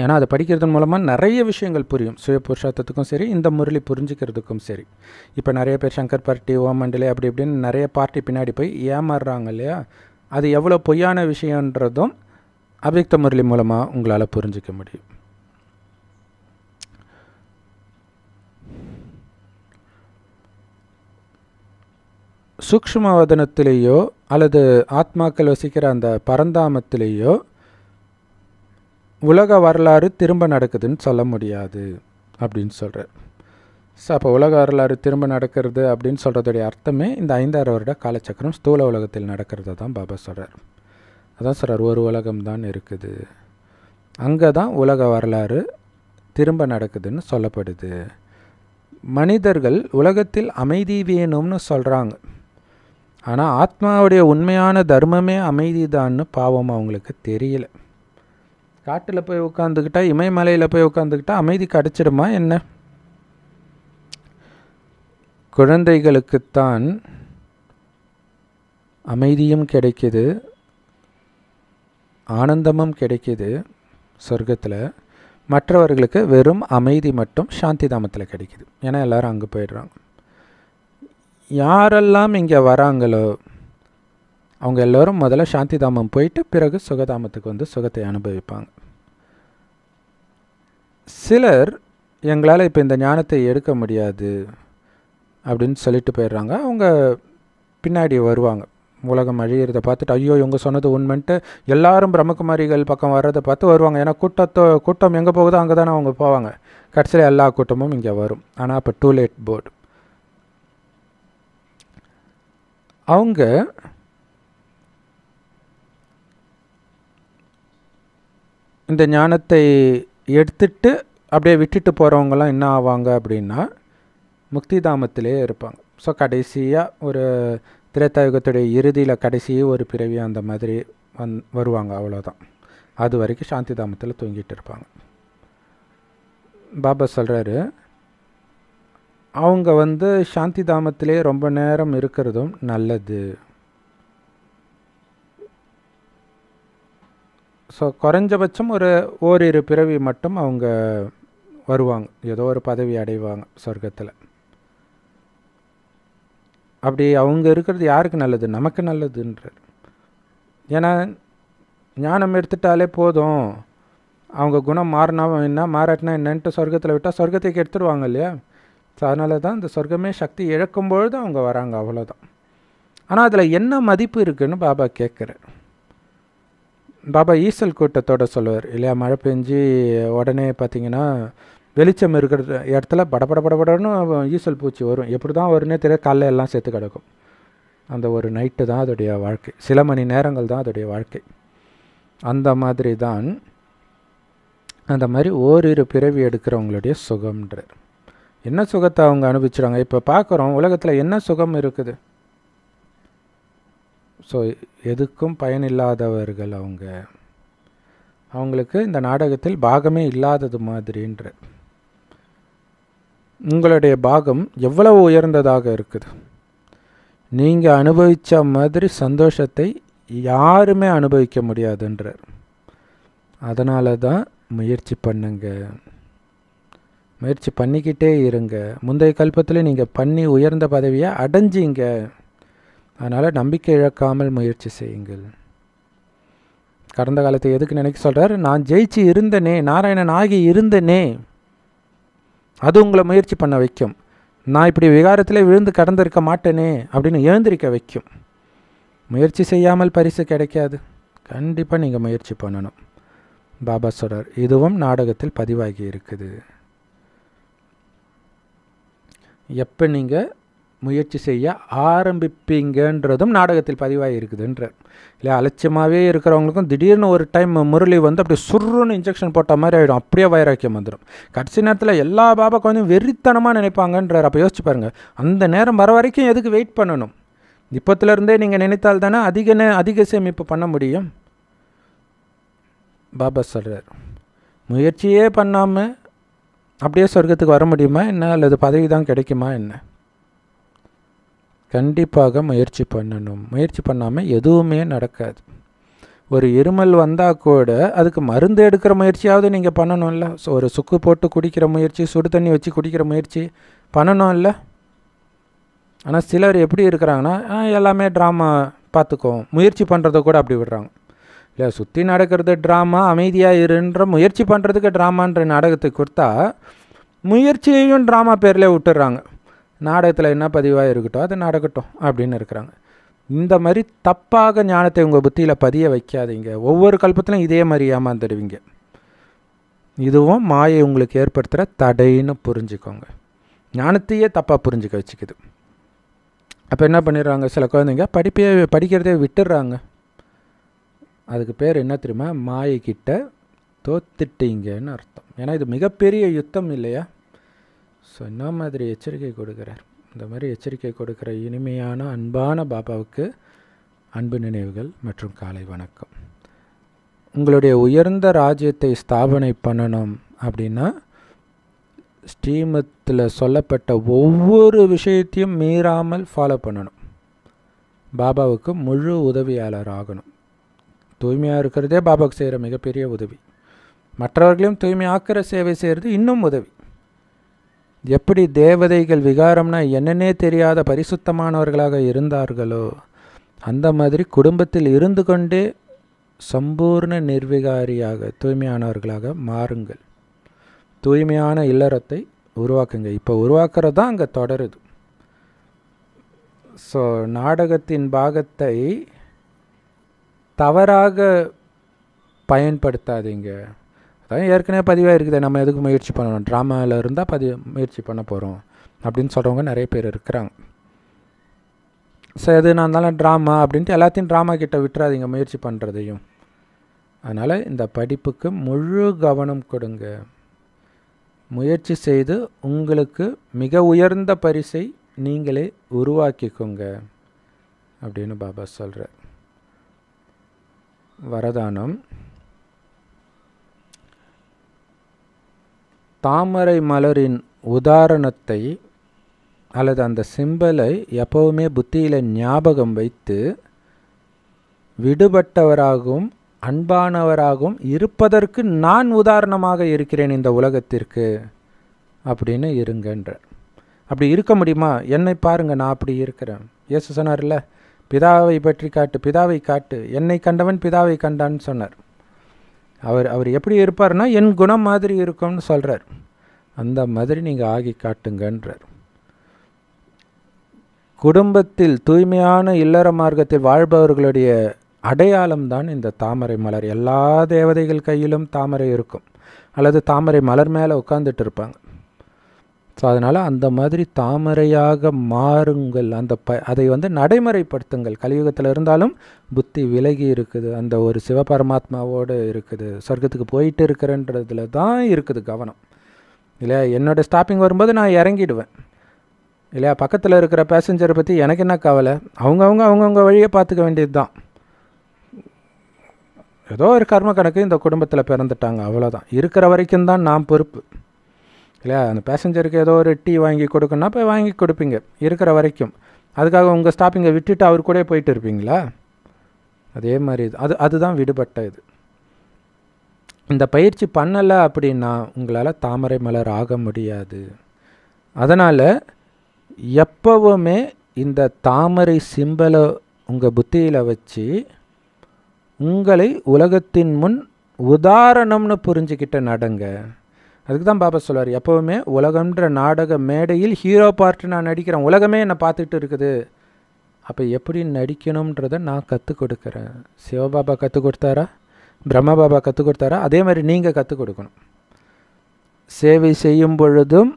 ஏன்னா அதை படிக்கிறது மூலமாக நிறைய விஷயங்கள் புரியும் சுய புருஷார்த்தத்துக்கும் சரி இந்த முரளி புரிஞ்சுக்கிறதுக்கும் சரி இப்போ நிறைய பேர் சங்கர் பார்ட்டி ஓம் மண்டலே அப்படி இப்படின்னு நிறைய பார்ட்டி பின்னாடி போய் ஏமாறுறாங்க இல்லையா அது எவ்வளோ பொய்யான விஷயன்றதும் அபியுக்த முரளி மூலமாக உங்களால் புரிஞ்சிக்க முடியும் சூக்ஷ்ம வதனத்திலேயோ அல்லது ஆத்மாக்கள் வசிக்கிற அந்த பரந்தாமத்திலேயோ உலக வரலாறு திரும்ப நடக்குதுன்னு சொல்ல முடியாது அப்படின்னு சொல்கிறேன் ஸோ அப்போ உலக வரலாறு திரும்ப நடக்கிறது அப்படின்னு சொல்கிறதுடைய அர்த்தமே இந்த ஐந்தாறு வருட காலச்சக்கரம் ஸ்தூல உலகத்தில் நடக்கிறத தான் பாபா சொல்கிறார் அதான் சொல்கிறார் ஒரு உலகம் தான் இருக்குது அங்கே தான் உலக வரலாறு திரும்ப நடக்குதுன்னு சொல்லப்படுது மனிதர்கள் உலகத்தில் அமைதி வேணும்னு சொல்கிறாங்க ஆனால் ஆத்மாவுடைய உண்மையான தர்மமே அமைதி தான்னு பாவம் அவங்களுக்கு தெரியல காட்டில் போய் உட்காந்துக்கிட்டா இமயமலையில் போய் உட்காந்துக்கிட்டா அமைதி கிடச்சிடுமா என்ன குழந்தைகளுக்குத்தான் அமைதியும் கிடைக்கிது ஆனந்தமும் கிடைக்கிது சொர்க்கத்தில் மற்றவர்களுக்கு வெறும் அமைதி மட்டும் சாந்தி தாமத்தில் கிடைக்கிது ஏன்னா எல்லோரும் அங்கே போயிடுறாங்க யாரெல்லாம் இங்கே வராங்களோ அவங்க எல்லோரும் முதல்ல சாந்தி தாமம் போயிட்டு பிறகு சுகதாமத்துக்கு வந்து சுகத்தை அனுபவிப்பாங்க சிலர் எங்களால் இப்போ இந்த ஞானத்தை எடுக்க முடியாது அப்படின்னு சொல்லிட்டு போயிடுறாங்க அவங்க பின்னாடி வருவாங்க உலகம் அழியிறதை பார்த்துட்டு ஐயோ இவங்க சொன்னது உண்மைன்ட்டு எல்லாரும் பிரம்மகுமாரிகள் பக்கம் வர்றதை பார்த்து வருவாங்க ஏன்னா கூட்டத்தோ கூட்டம் எங்கே போகுதோ அங்கே தானே அவங்க போவாங்க கடைசியில் எல்லா கூட்டமும் இங்கே வரும் ஆனால் அப்போ டூ லேட் போர்டு அவங்க இந்த ஞானத்தை எடுத்துட்டு அப்படியே விட்டுட்டு போகிறவங்களாம் என்ன ஆவாங்க அப்படின்னா முக்தி தாமத்திலே இருப்பாங்க ஸோ கடைசியாக ஒரு திரேத்தாயுகத்துடைய இறுதியில் கடைசி ஒரு பிறவி அந்த மாதிரி வந் வருவாங்க அவ்வளோதான் அது வரைக்கும் சாந்தி தாமத்தில் தூங்கிட்டு இருப்பாங்க பாபா சொல்கிறாரு அவங்க வந்து சாந்தி தாமத்திலே ரொம்ப நேரம் இருக்கிறதும் நல்லது ஸோ குறைஞ்சபட்சம் ஒரு ஓரிரு பிறவி மட்டும் அவங்க வருவாங்க ஏதோ ஒரு பதவி அடைவாங்க சொர்க்கத்தில் அப்படி அவங்க இருக்கிறது யாருக்கு நல்லது நமக்கு நல்லதுன்றார் ஏன்னா ஞானம் எடுத்துட்டாலே போதும் அவங்க குணம் மாறினா என்ன மாறாட்டினா என்னன்ட்டு சொர்க்கத்தில் விட்டால் சொர்க்கத்தைக்கு எடுத்துருவாங்க இல்லையா ஸோ அதனால தான் இந்த சொர்க்கமே சக்தி இழக்கும் அவங்க வராங்க அவ்வளோதான் ஆனால் அதில் என்ன மதிப்பு இருக்குன்னு பாபா கேட்குறார் பாபா ஈசல் கூட்டத்தோட சொல்லுவார் இல்லையா மழை பெஞ்சு உடனே பார்த்திங்கன்னா வெளிச்சம் இருக்கிற இடத்துல படபட படபடன்னு ஈசல் பூச்சி வரும் எப்படி தான் வரும்னே தெரியாது காலைல எல்லாம் செத்து கிடக்கும் அந்த ஒரு நைட்டு தான் அதோடைய வாழ்க்கை சில மணி நேரங்கள் தான் அதோடைய வாழ்க்கை அந்த மாதிரி தான் அந்த மாதிரி ஓரிரு பிறவி எடுக்கிறவங்களுடைய சுகம்ன்றார் என்ன சுகத்தை அவங்க அனுபவிச்சுறாங்க இப்போ பார்க்குறோம் உலகத்தில் என்ன சுகம் இருக்குது ஸோ எதுக்கும் பயனில்லாதவர்கள் அவங்க அவங்களுக்கு இந்த நாடகத்தில் பாகமே இல்லாதது மாதிரின்ற உங்களுடைய பாகம் எவ்வளவு உயர்ந்ததாக இருக்குது நீங்கள் அனுபவித்த மாதிரி சந்தோஷத்தை யாருமே அனுபவிக்க முடியாதுன்றார் அதனால தான் முயற்சி பண்ணுங்க முயற்சி பண்ணிக்கிட்டே இருங்க முந்தைய கல்பத்தில் நீங்கள் பண்ணி உயர்ந்த பதவியை அடைஞ்சிங்க அதனால் நம்பிக்கை இழக்காமல் முயற்சி செய்யுங்கள் கடந்த காலத்தை எதுக்கு நினைக்க சொல்கிறார் நான் ஜெயிச்சு இருந்தனே நாராயணன் ஆகி இருந்தனே அது உங்களை முயற்சி பண்ண வைக்கும் நான் இப்படி விகாரத்தில் விழுந்து கடந்திருக்க மாட்டேனே அப்படின்னு எழுந்திருக்க வைக்கும் முயற்சி செய்யாமல் பரிசு கிடைக்காது கண்டிப்பாக நீங்கள் முயற்சி பண்ணணும் பாபா சொல்கிறார் இதுவும் நாடகத்தில் பதிவாகி இருக்குது எப்போ நீங்கள் முயற்சி செய்ய ஆரம்பிப்பீங்கன்றதும் நாடகத்தில் பதிவாகி இருக்குதுன்றார் இல்லை அலட்சியமாகவே இருக்கிறவங்களுக்கும் திடீர்னு ஒரு டைம் முரளி வந்து அப்படி சுருன்னு இன்ஜெக்ஷன் போட்ட மாதிரி ஆகிடும் அப்படியே வைராக்கியம் வந்துடும் கடைசி நேரத்தில் எல்லா பாபா குழந்தையும் வெறித்தனமாக நினைப்பாங்கன்றார் அப்போ யோசிச்சு பாருங்கள் அந்த நேரம் வர வரைக்கும் எதுக்கு வெயிட் பண்ணணும் இப்போத்துலேருந்தே நீங்கள் நினைத்தால் தானே அதிக அதிக சேமிப்பு பண்ண முடியும் பாபா சொல்கிறார் முயற்சியே பண்ணாமல் அப்படியே சொர்க்கத்துக்கு வர முடியுமா என்ன அல்லது பதவி தான் கிடைக்குமா என்ன கண்டிப்பாக முயற்சி பண்ணணும் முயற்சி பண்ணாமல் எதுவுமே நடக்காது ஒரு இருமல் வந்தால் கூட அதுக்கு மருந்து எடுக்கிற முயற்சியாவது நீங்கள் பண்ணணும்ல ஸோ ஒரு சுக்கு போட்டு குடிக்கிற முயற்சி சுடு தண்ணி வச்சு குடிக்கிற முயற்சி இல்லை ஆனால் சிலர் எப்படி இருக்கிறாங்கன்னா எல்லாமே ட்ராமா பார்த்துக்கோம் முயற்சி பண்ணுறத கூட அப்படி விடுறாங்க இல்லை சுற்றி நடக்கிறது ட்ராமா அமைதியாக இருன்ற முயற்சி பண்ணுறதுக்கு ட்ராமான்ற நாடகத்தை கொடுத்தா முயற்சியையும் ட்ராமா பேரில் விட்டுறாங்க நாடகத்தில் என்ன பதிவாக இருக்கட்டும் அது நடக்கட்டும் அப்படின்னு இருக்கிறாங்க இந்த மாதிரி தப்பாக ஞானத்தை உங்கள் புத்தியில் பதிய வைக்காதீங்க ஒவ்வொரு கல்பத்திலும் இதே மாதிரி ஏமாந்துடுவீங்க இதுவும் மாயை உங்களுக்கு ஏற்படுத்துகிற தடைன்னு புரிஞ்சுக்கோங்க ஞானத்தையே தப்பாக புரிஞ்சுக்க வச்சுக்குது அப்போ என்ன பண்ணிடுறாங்க சில குழந்தைங்க படிப்பே படிக்கிறதே விட்டுடுறாங்க அதுக்கு பேர் என்ன தெரியுமா மாயக்கிட்ட தோத்துட்டீங்கன்னு அர்த்தம் ஏன்னா இது மிகப்பெரிய யுத்தம் இல்லையா ஸோ என்ன மாதிரி எச்சரிக்கை கொடுக்குறார் இந்த மாதிரி எச்சரிக்கை கொடுக்குற இனிமையான அன்பான பாபாவுக்கு அன்பு நினைவுகள் மற்றும் காலை வணக்கம் உங்களுடைய உயர்ந்த ராஜ்யத்தை ஸ்தாபனை பண்ணணும் அப்படின்னா ஸ்ரீமத்தில் சொல்லப்பட்ட ஒவ்வொரு விஷயத்தையும் மீறாமல் ஃபாலோ பண்ணணும் பாபாவுக்கு முழு உதவியாளர் ஆகணும் தூய்மையாக இருக்கிறதே பாபாவுக்கு செய்கிற மிகப்பெரிய உதவி மற்றவர்களையும் தூய்மையாக்கிற சேவை செய்கிறது இன்னும் உதவி எப்படி தேவதைகள் விகாரம்னா என்னென்னே தெரியாத பரிசுத்தமானவர்களாக இருந்தார்களோ அந்த மாதிரி குடும்பத்தில் இருந்து கொண்டே சம்பூர்ண நிர்விகாரியாக தூய்மையானவர்களாக மாறுங்கள் தூய்மையான இல்லறத்தை உருவாக்குங்க இப்போ உருவாக்குறது தான் அங்கே தொடருது ஸோ நாடகத்தின் பாகத்தை தவறாக பயன்படுத்தாதீங்க அதான் ஏற்கனவே பதிவாக இருக்குது நம்ம எதுக்கு முயற்சி பண்ணணும் ட்ராமாவில் இருந்தால் பதி முயற்சி பண்ண போகிறோம் அப்படின்னு சொல்கிறவங்க நிறைய பேர் இருக்கிறாங்க ஸோ எது நான் இருந்தாலும் ட்ராமா அப்படின்ட்டு எல்லாத்தையும் ட்ராமா கிட்டே விட்டுறாதீங்க முயற்சி பண்ணுறதையும் அதனால் இந்த படிப்புக்கு முழு கவனம் கொடுங்க முயற்சி செய்து உங்களுக்கு மிக உயர்ந்த பரிசை நீங்களே உருவாக்கிக்கோங்க அப்படின்னு பாபா சொல்கிற வரதானம் தாமரை மலரின் உதாரணத்தை அல்லது அந்த சிம்பலை எப்போவுமே புத்தியில் ஞாபகம் வைத்து விடுபட்டவராகவும் அன்பானவராகவும் இருப்பதற்கு நான் உதாரணமாக இருக்கிறேன் இந்த உலகத்திற்கு அப்படின்னு இருங்கன்ற அப்படி இருக்க முடியுமா என்னை பாருங்கள் நான் அப்படி இருக்கிறேன் இயேசு சொன்னார்ல பிதாவை பற்றி காட்டு பிதாவை காட்டு என்னை கண்டவன் பிதாவை கண்டான்னு சொன்னார் அவர் அவர் எப்படி இருப்பார்னா என் குணம் மாதிரி இருக்கும்னு சொல்கிறார் அந்த மாதிரி நீங்கள் ஆகி காட்டுங்கன்றார் குடும்பத்தில் தூய்மையான இல்லற மார்க்கத்தில் வாழ்பவர்களுடைய அடையாளம் தான் இந்த தாமரை மலர் எல்லா தேவதைகள் கையிலும் தாமரை இருக்கும் அல்லது தாமரை மலர் மேலே உட்காந்துட்டு இருப்பாங்க ஸோ அதனால் அந்த மாதிரி தாமரையாக மாறுங்கள் அந்த ப அதை வந்து நடைமுறைப்படுத்துங்கள் கலியுகத்தில் இருந்தாலும் புத்தி விலகி இருக்குது அந்த ஒரு சிவபரமாத்மாவோடு இருக்குது சொர்க்கத்துக்கு போயிட்டு இருக்கிறன்றதுல தான் இருக்குது கவனம் இல்லையா என்னோடய ஸ்டாப்பிங் வரும்போது நான் இறங்கிடுவேன் இல்லையா பக்கத்தில் இருக்கிற பேசஞ்சரை பற்றி எனக்கு என்ன கவலை அவங்கவுங்க அவங்கவுங்க வழியை பார்த்துக்க வேண்டியது தான் ஏதோ ஒரு கர்ம கணக்கு இந்த குடும்பத்தில் பிறந்துட்டாங்க அவ்வளோதான் இருக்கிற வரைக்கும் தான் நான் பொறுப்பு இல்லையா அந்த பேசஞ்சருக்கு ஏதோ ஒரு டீ வாங்கி கொடுக்கணும்னா போய் வாங்கி கொடுப்பீங்க இருக்கிற வரைக்கும் அதுக்காக உங்கள் ஸ்டாப்பிங்கை விட்டுட்டு அவர் கூட போயிட்டு இருப்பீங்களா அதே மாதிரி இது அது அதுதான் விடுபட்ட இது இந்த பயிற்சி பண்ணலை அப்படின்னா உங்களால் தாமரை மலர் ஆக முடியாது அதனால் எப்பவுமே இந்த தாமரை சிம்பலை உங்கள் புத்தியில் வச்சு உங்களை உலகத்தின் முன் உதாரணம்னு புரிஞ்சுக்கிட்ட நடங்க அதுக்கு தான் பாபா சொல்லுவார் எப்போவுமே உலகம்ன்ற நாடக மேடையில் ஹீரோ பார்ட்டு நான் நடிக்கிறேன் உலகமே என்னை பார்த்துட்டு இருக்குது அப்போ எப்படி நடிக்கணுன்றதை நான் கற்றுக் கொடுக்குறேன் சிவபாபா கற்றுக் கொடுத்தாரா பிரம்மா பாபா கற்றுக் கொடுத்தாரா அதே மாதிரி நீங்கள் கற்றுக் கொடுக்கணும் சேவை செய்யும் பொழுதும்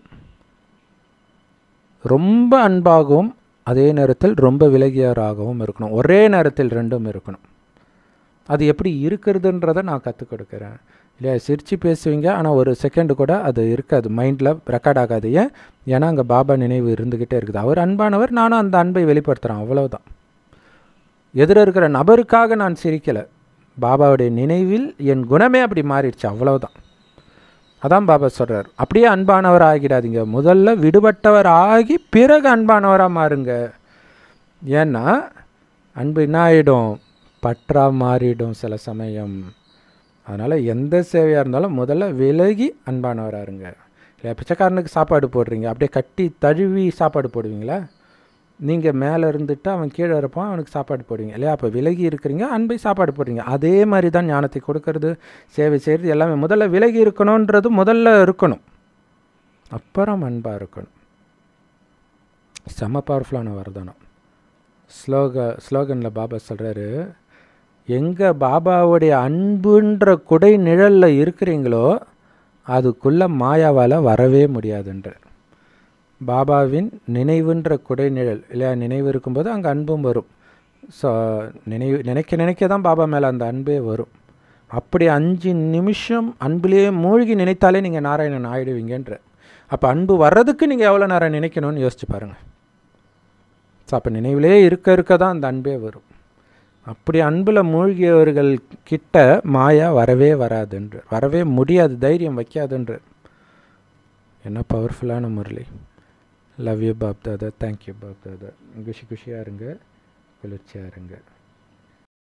ரொம்ப அன்பாகவும் அதே நேரத்தில் ரொம்ப விலகியாராகவும் இருக்கணும் ஒரே நேரத்தில் ரெண்டும் இருக்கணும் அது எப்படி இருக்கிறதுன்றதை நான் கற்றுக் கொடுக்குறேன் இல்லையா சிரித்து பேசுவீங்க ஆனால் ஒரு செகண்டு கூட அது இருக்காது மைண்டில் ரெக்கார்ட் ஆகாது ஏன் ஏன்னா அங்கே பாபா நினைவு இருந்துக்கிட்டே இருக்குது அவர் அன்பானவர் நானும் அந்த அன்பை வெளிப்படுத்துகிறேன் அவ்வளோதான் எதிர இருக்கிற நபருக்காக நான் சிரிக்கலை பாபாவுடைய நினைவில் என் குணமே அப்படி மாறிடுச்சு அவ்வளோதான் அதான் பாபா சொல்கிறார் அப்படியே அன்பானவர் ஆகிடாதீங்க முதல்ல விடுபட்டவர் ஆகி பிறகு அன்பானவராக மாறுங்க ஏன்னா அன்பு என்ன ஆகிடும் பற்றா மாறிடும் சில சமயம் அதனால் எந்த சேவையாக இருந்தாலும் முதல்ல விலகி அன்பானவராக இருங்க இல்லை பிச்சைக்காரனுக்கு சாப்பாடு போடுறீங்க அப்படியே கட்டி தழுவி சாப்பாடு போடுவீங்களா நீங்கள் மேலே இருந்துட்டு அவன் கீழே இருப்பான் அவனுக்கு சாப்பாடு போடுவீங்க இல்லையா அப்போ விலகி இருக்கிறீங்க அன்பை சாப்பாடு போடுறீங்க அதே மாதிரி தான் ஞானத்தை கொடுக்கறது சேவை செய்கிறது எல்லாமே முதல்ல விலகி இருக்கணுன்றது முதல்ல இருக்கணும் அப்புறம் அன்பாக இருக்கணும் செம்ம பவர்ஃபுல்லான வரதானம் ஸ்லோக ஸ்லோகனில் பாபா சொல்கிறாரு எங்கே பாபாவுடைய அன்புன்ற குடை நிழலில் இருக்கிறீங்களோ அதுக்குள்ளே மாயாவால் வரவே முடியாதுன்ற பாபாவின் நினைவுன்ற குடை நிழல் இல்லையா நினைவு இருக்கும்போது அங்கே அன்பும் வரும் ஸோ நினைவு நினைக்க நினைக்க தான் பாபா மேலே அந்த அன்பே வரும் அப்படி அஞ்சு நிமிஷம் அன்பிலே மூழ்கி நினைத்தாலே நீங்கள் நாராயணன் ஆயிடுவீங்கன்ற அப்போ அன்பு வர்றதுக்கு நீங்கள் எவ்வளோ நேரம் நினைக்கணும்னு யோசிச்சு பாருங்கள் ஸோ அப்போ நினைவிலே இருக்க இருக்க தான் அந்த அன்பே வரும் அப்படி அன்பில் மூழ்கியவர்கள் கிட்ட மாயா வரவே வராதுன்ற வரவே முடியாது தைரியம் வைக்காதுன்ற என்ன பவர்ஃபுல்லான Murali love you Bap Dada thank you Bap Dada குஷி குஷியாக இருங்க குளிர்ச்சியாக இருங்க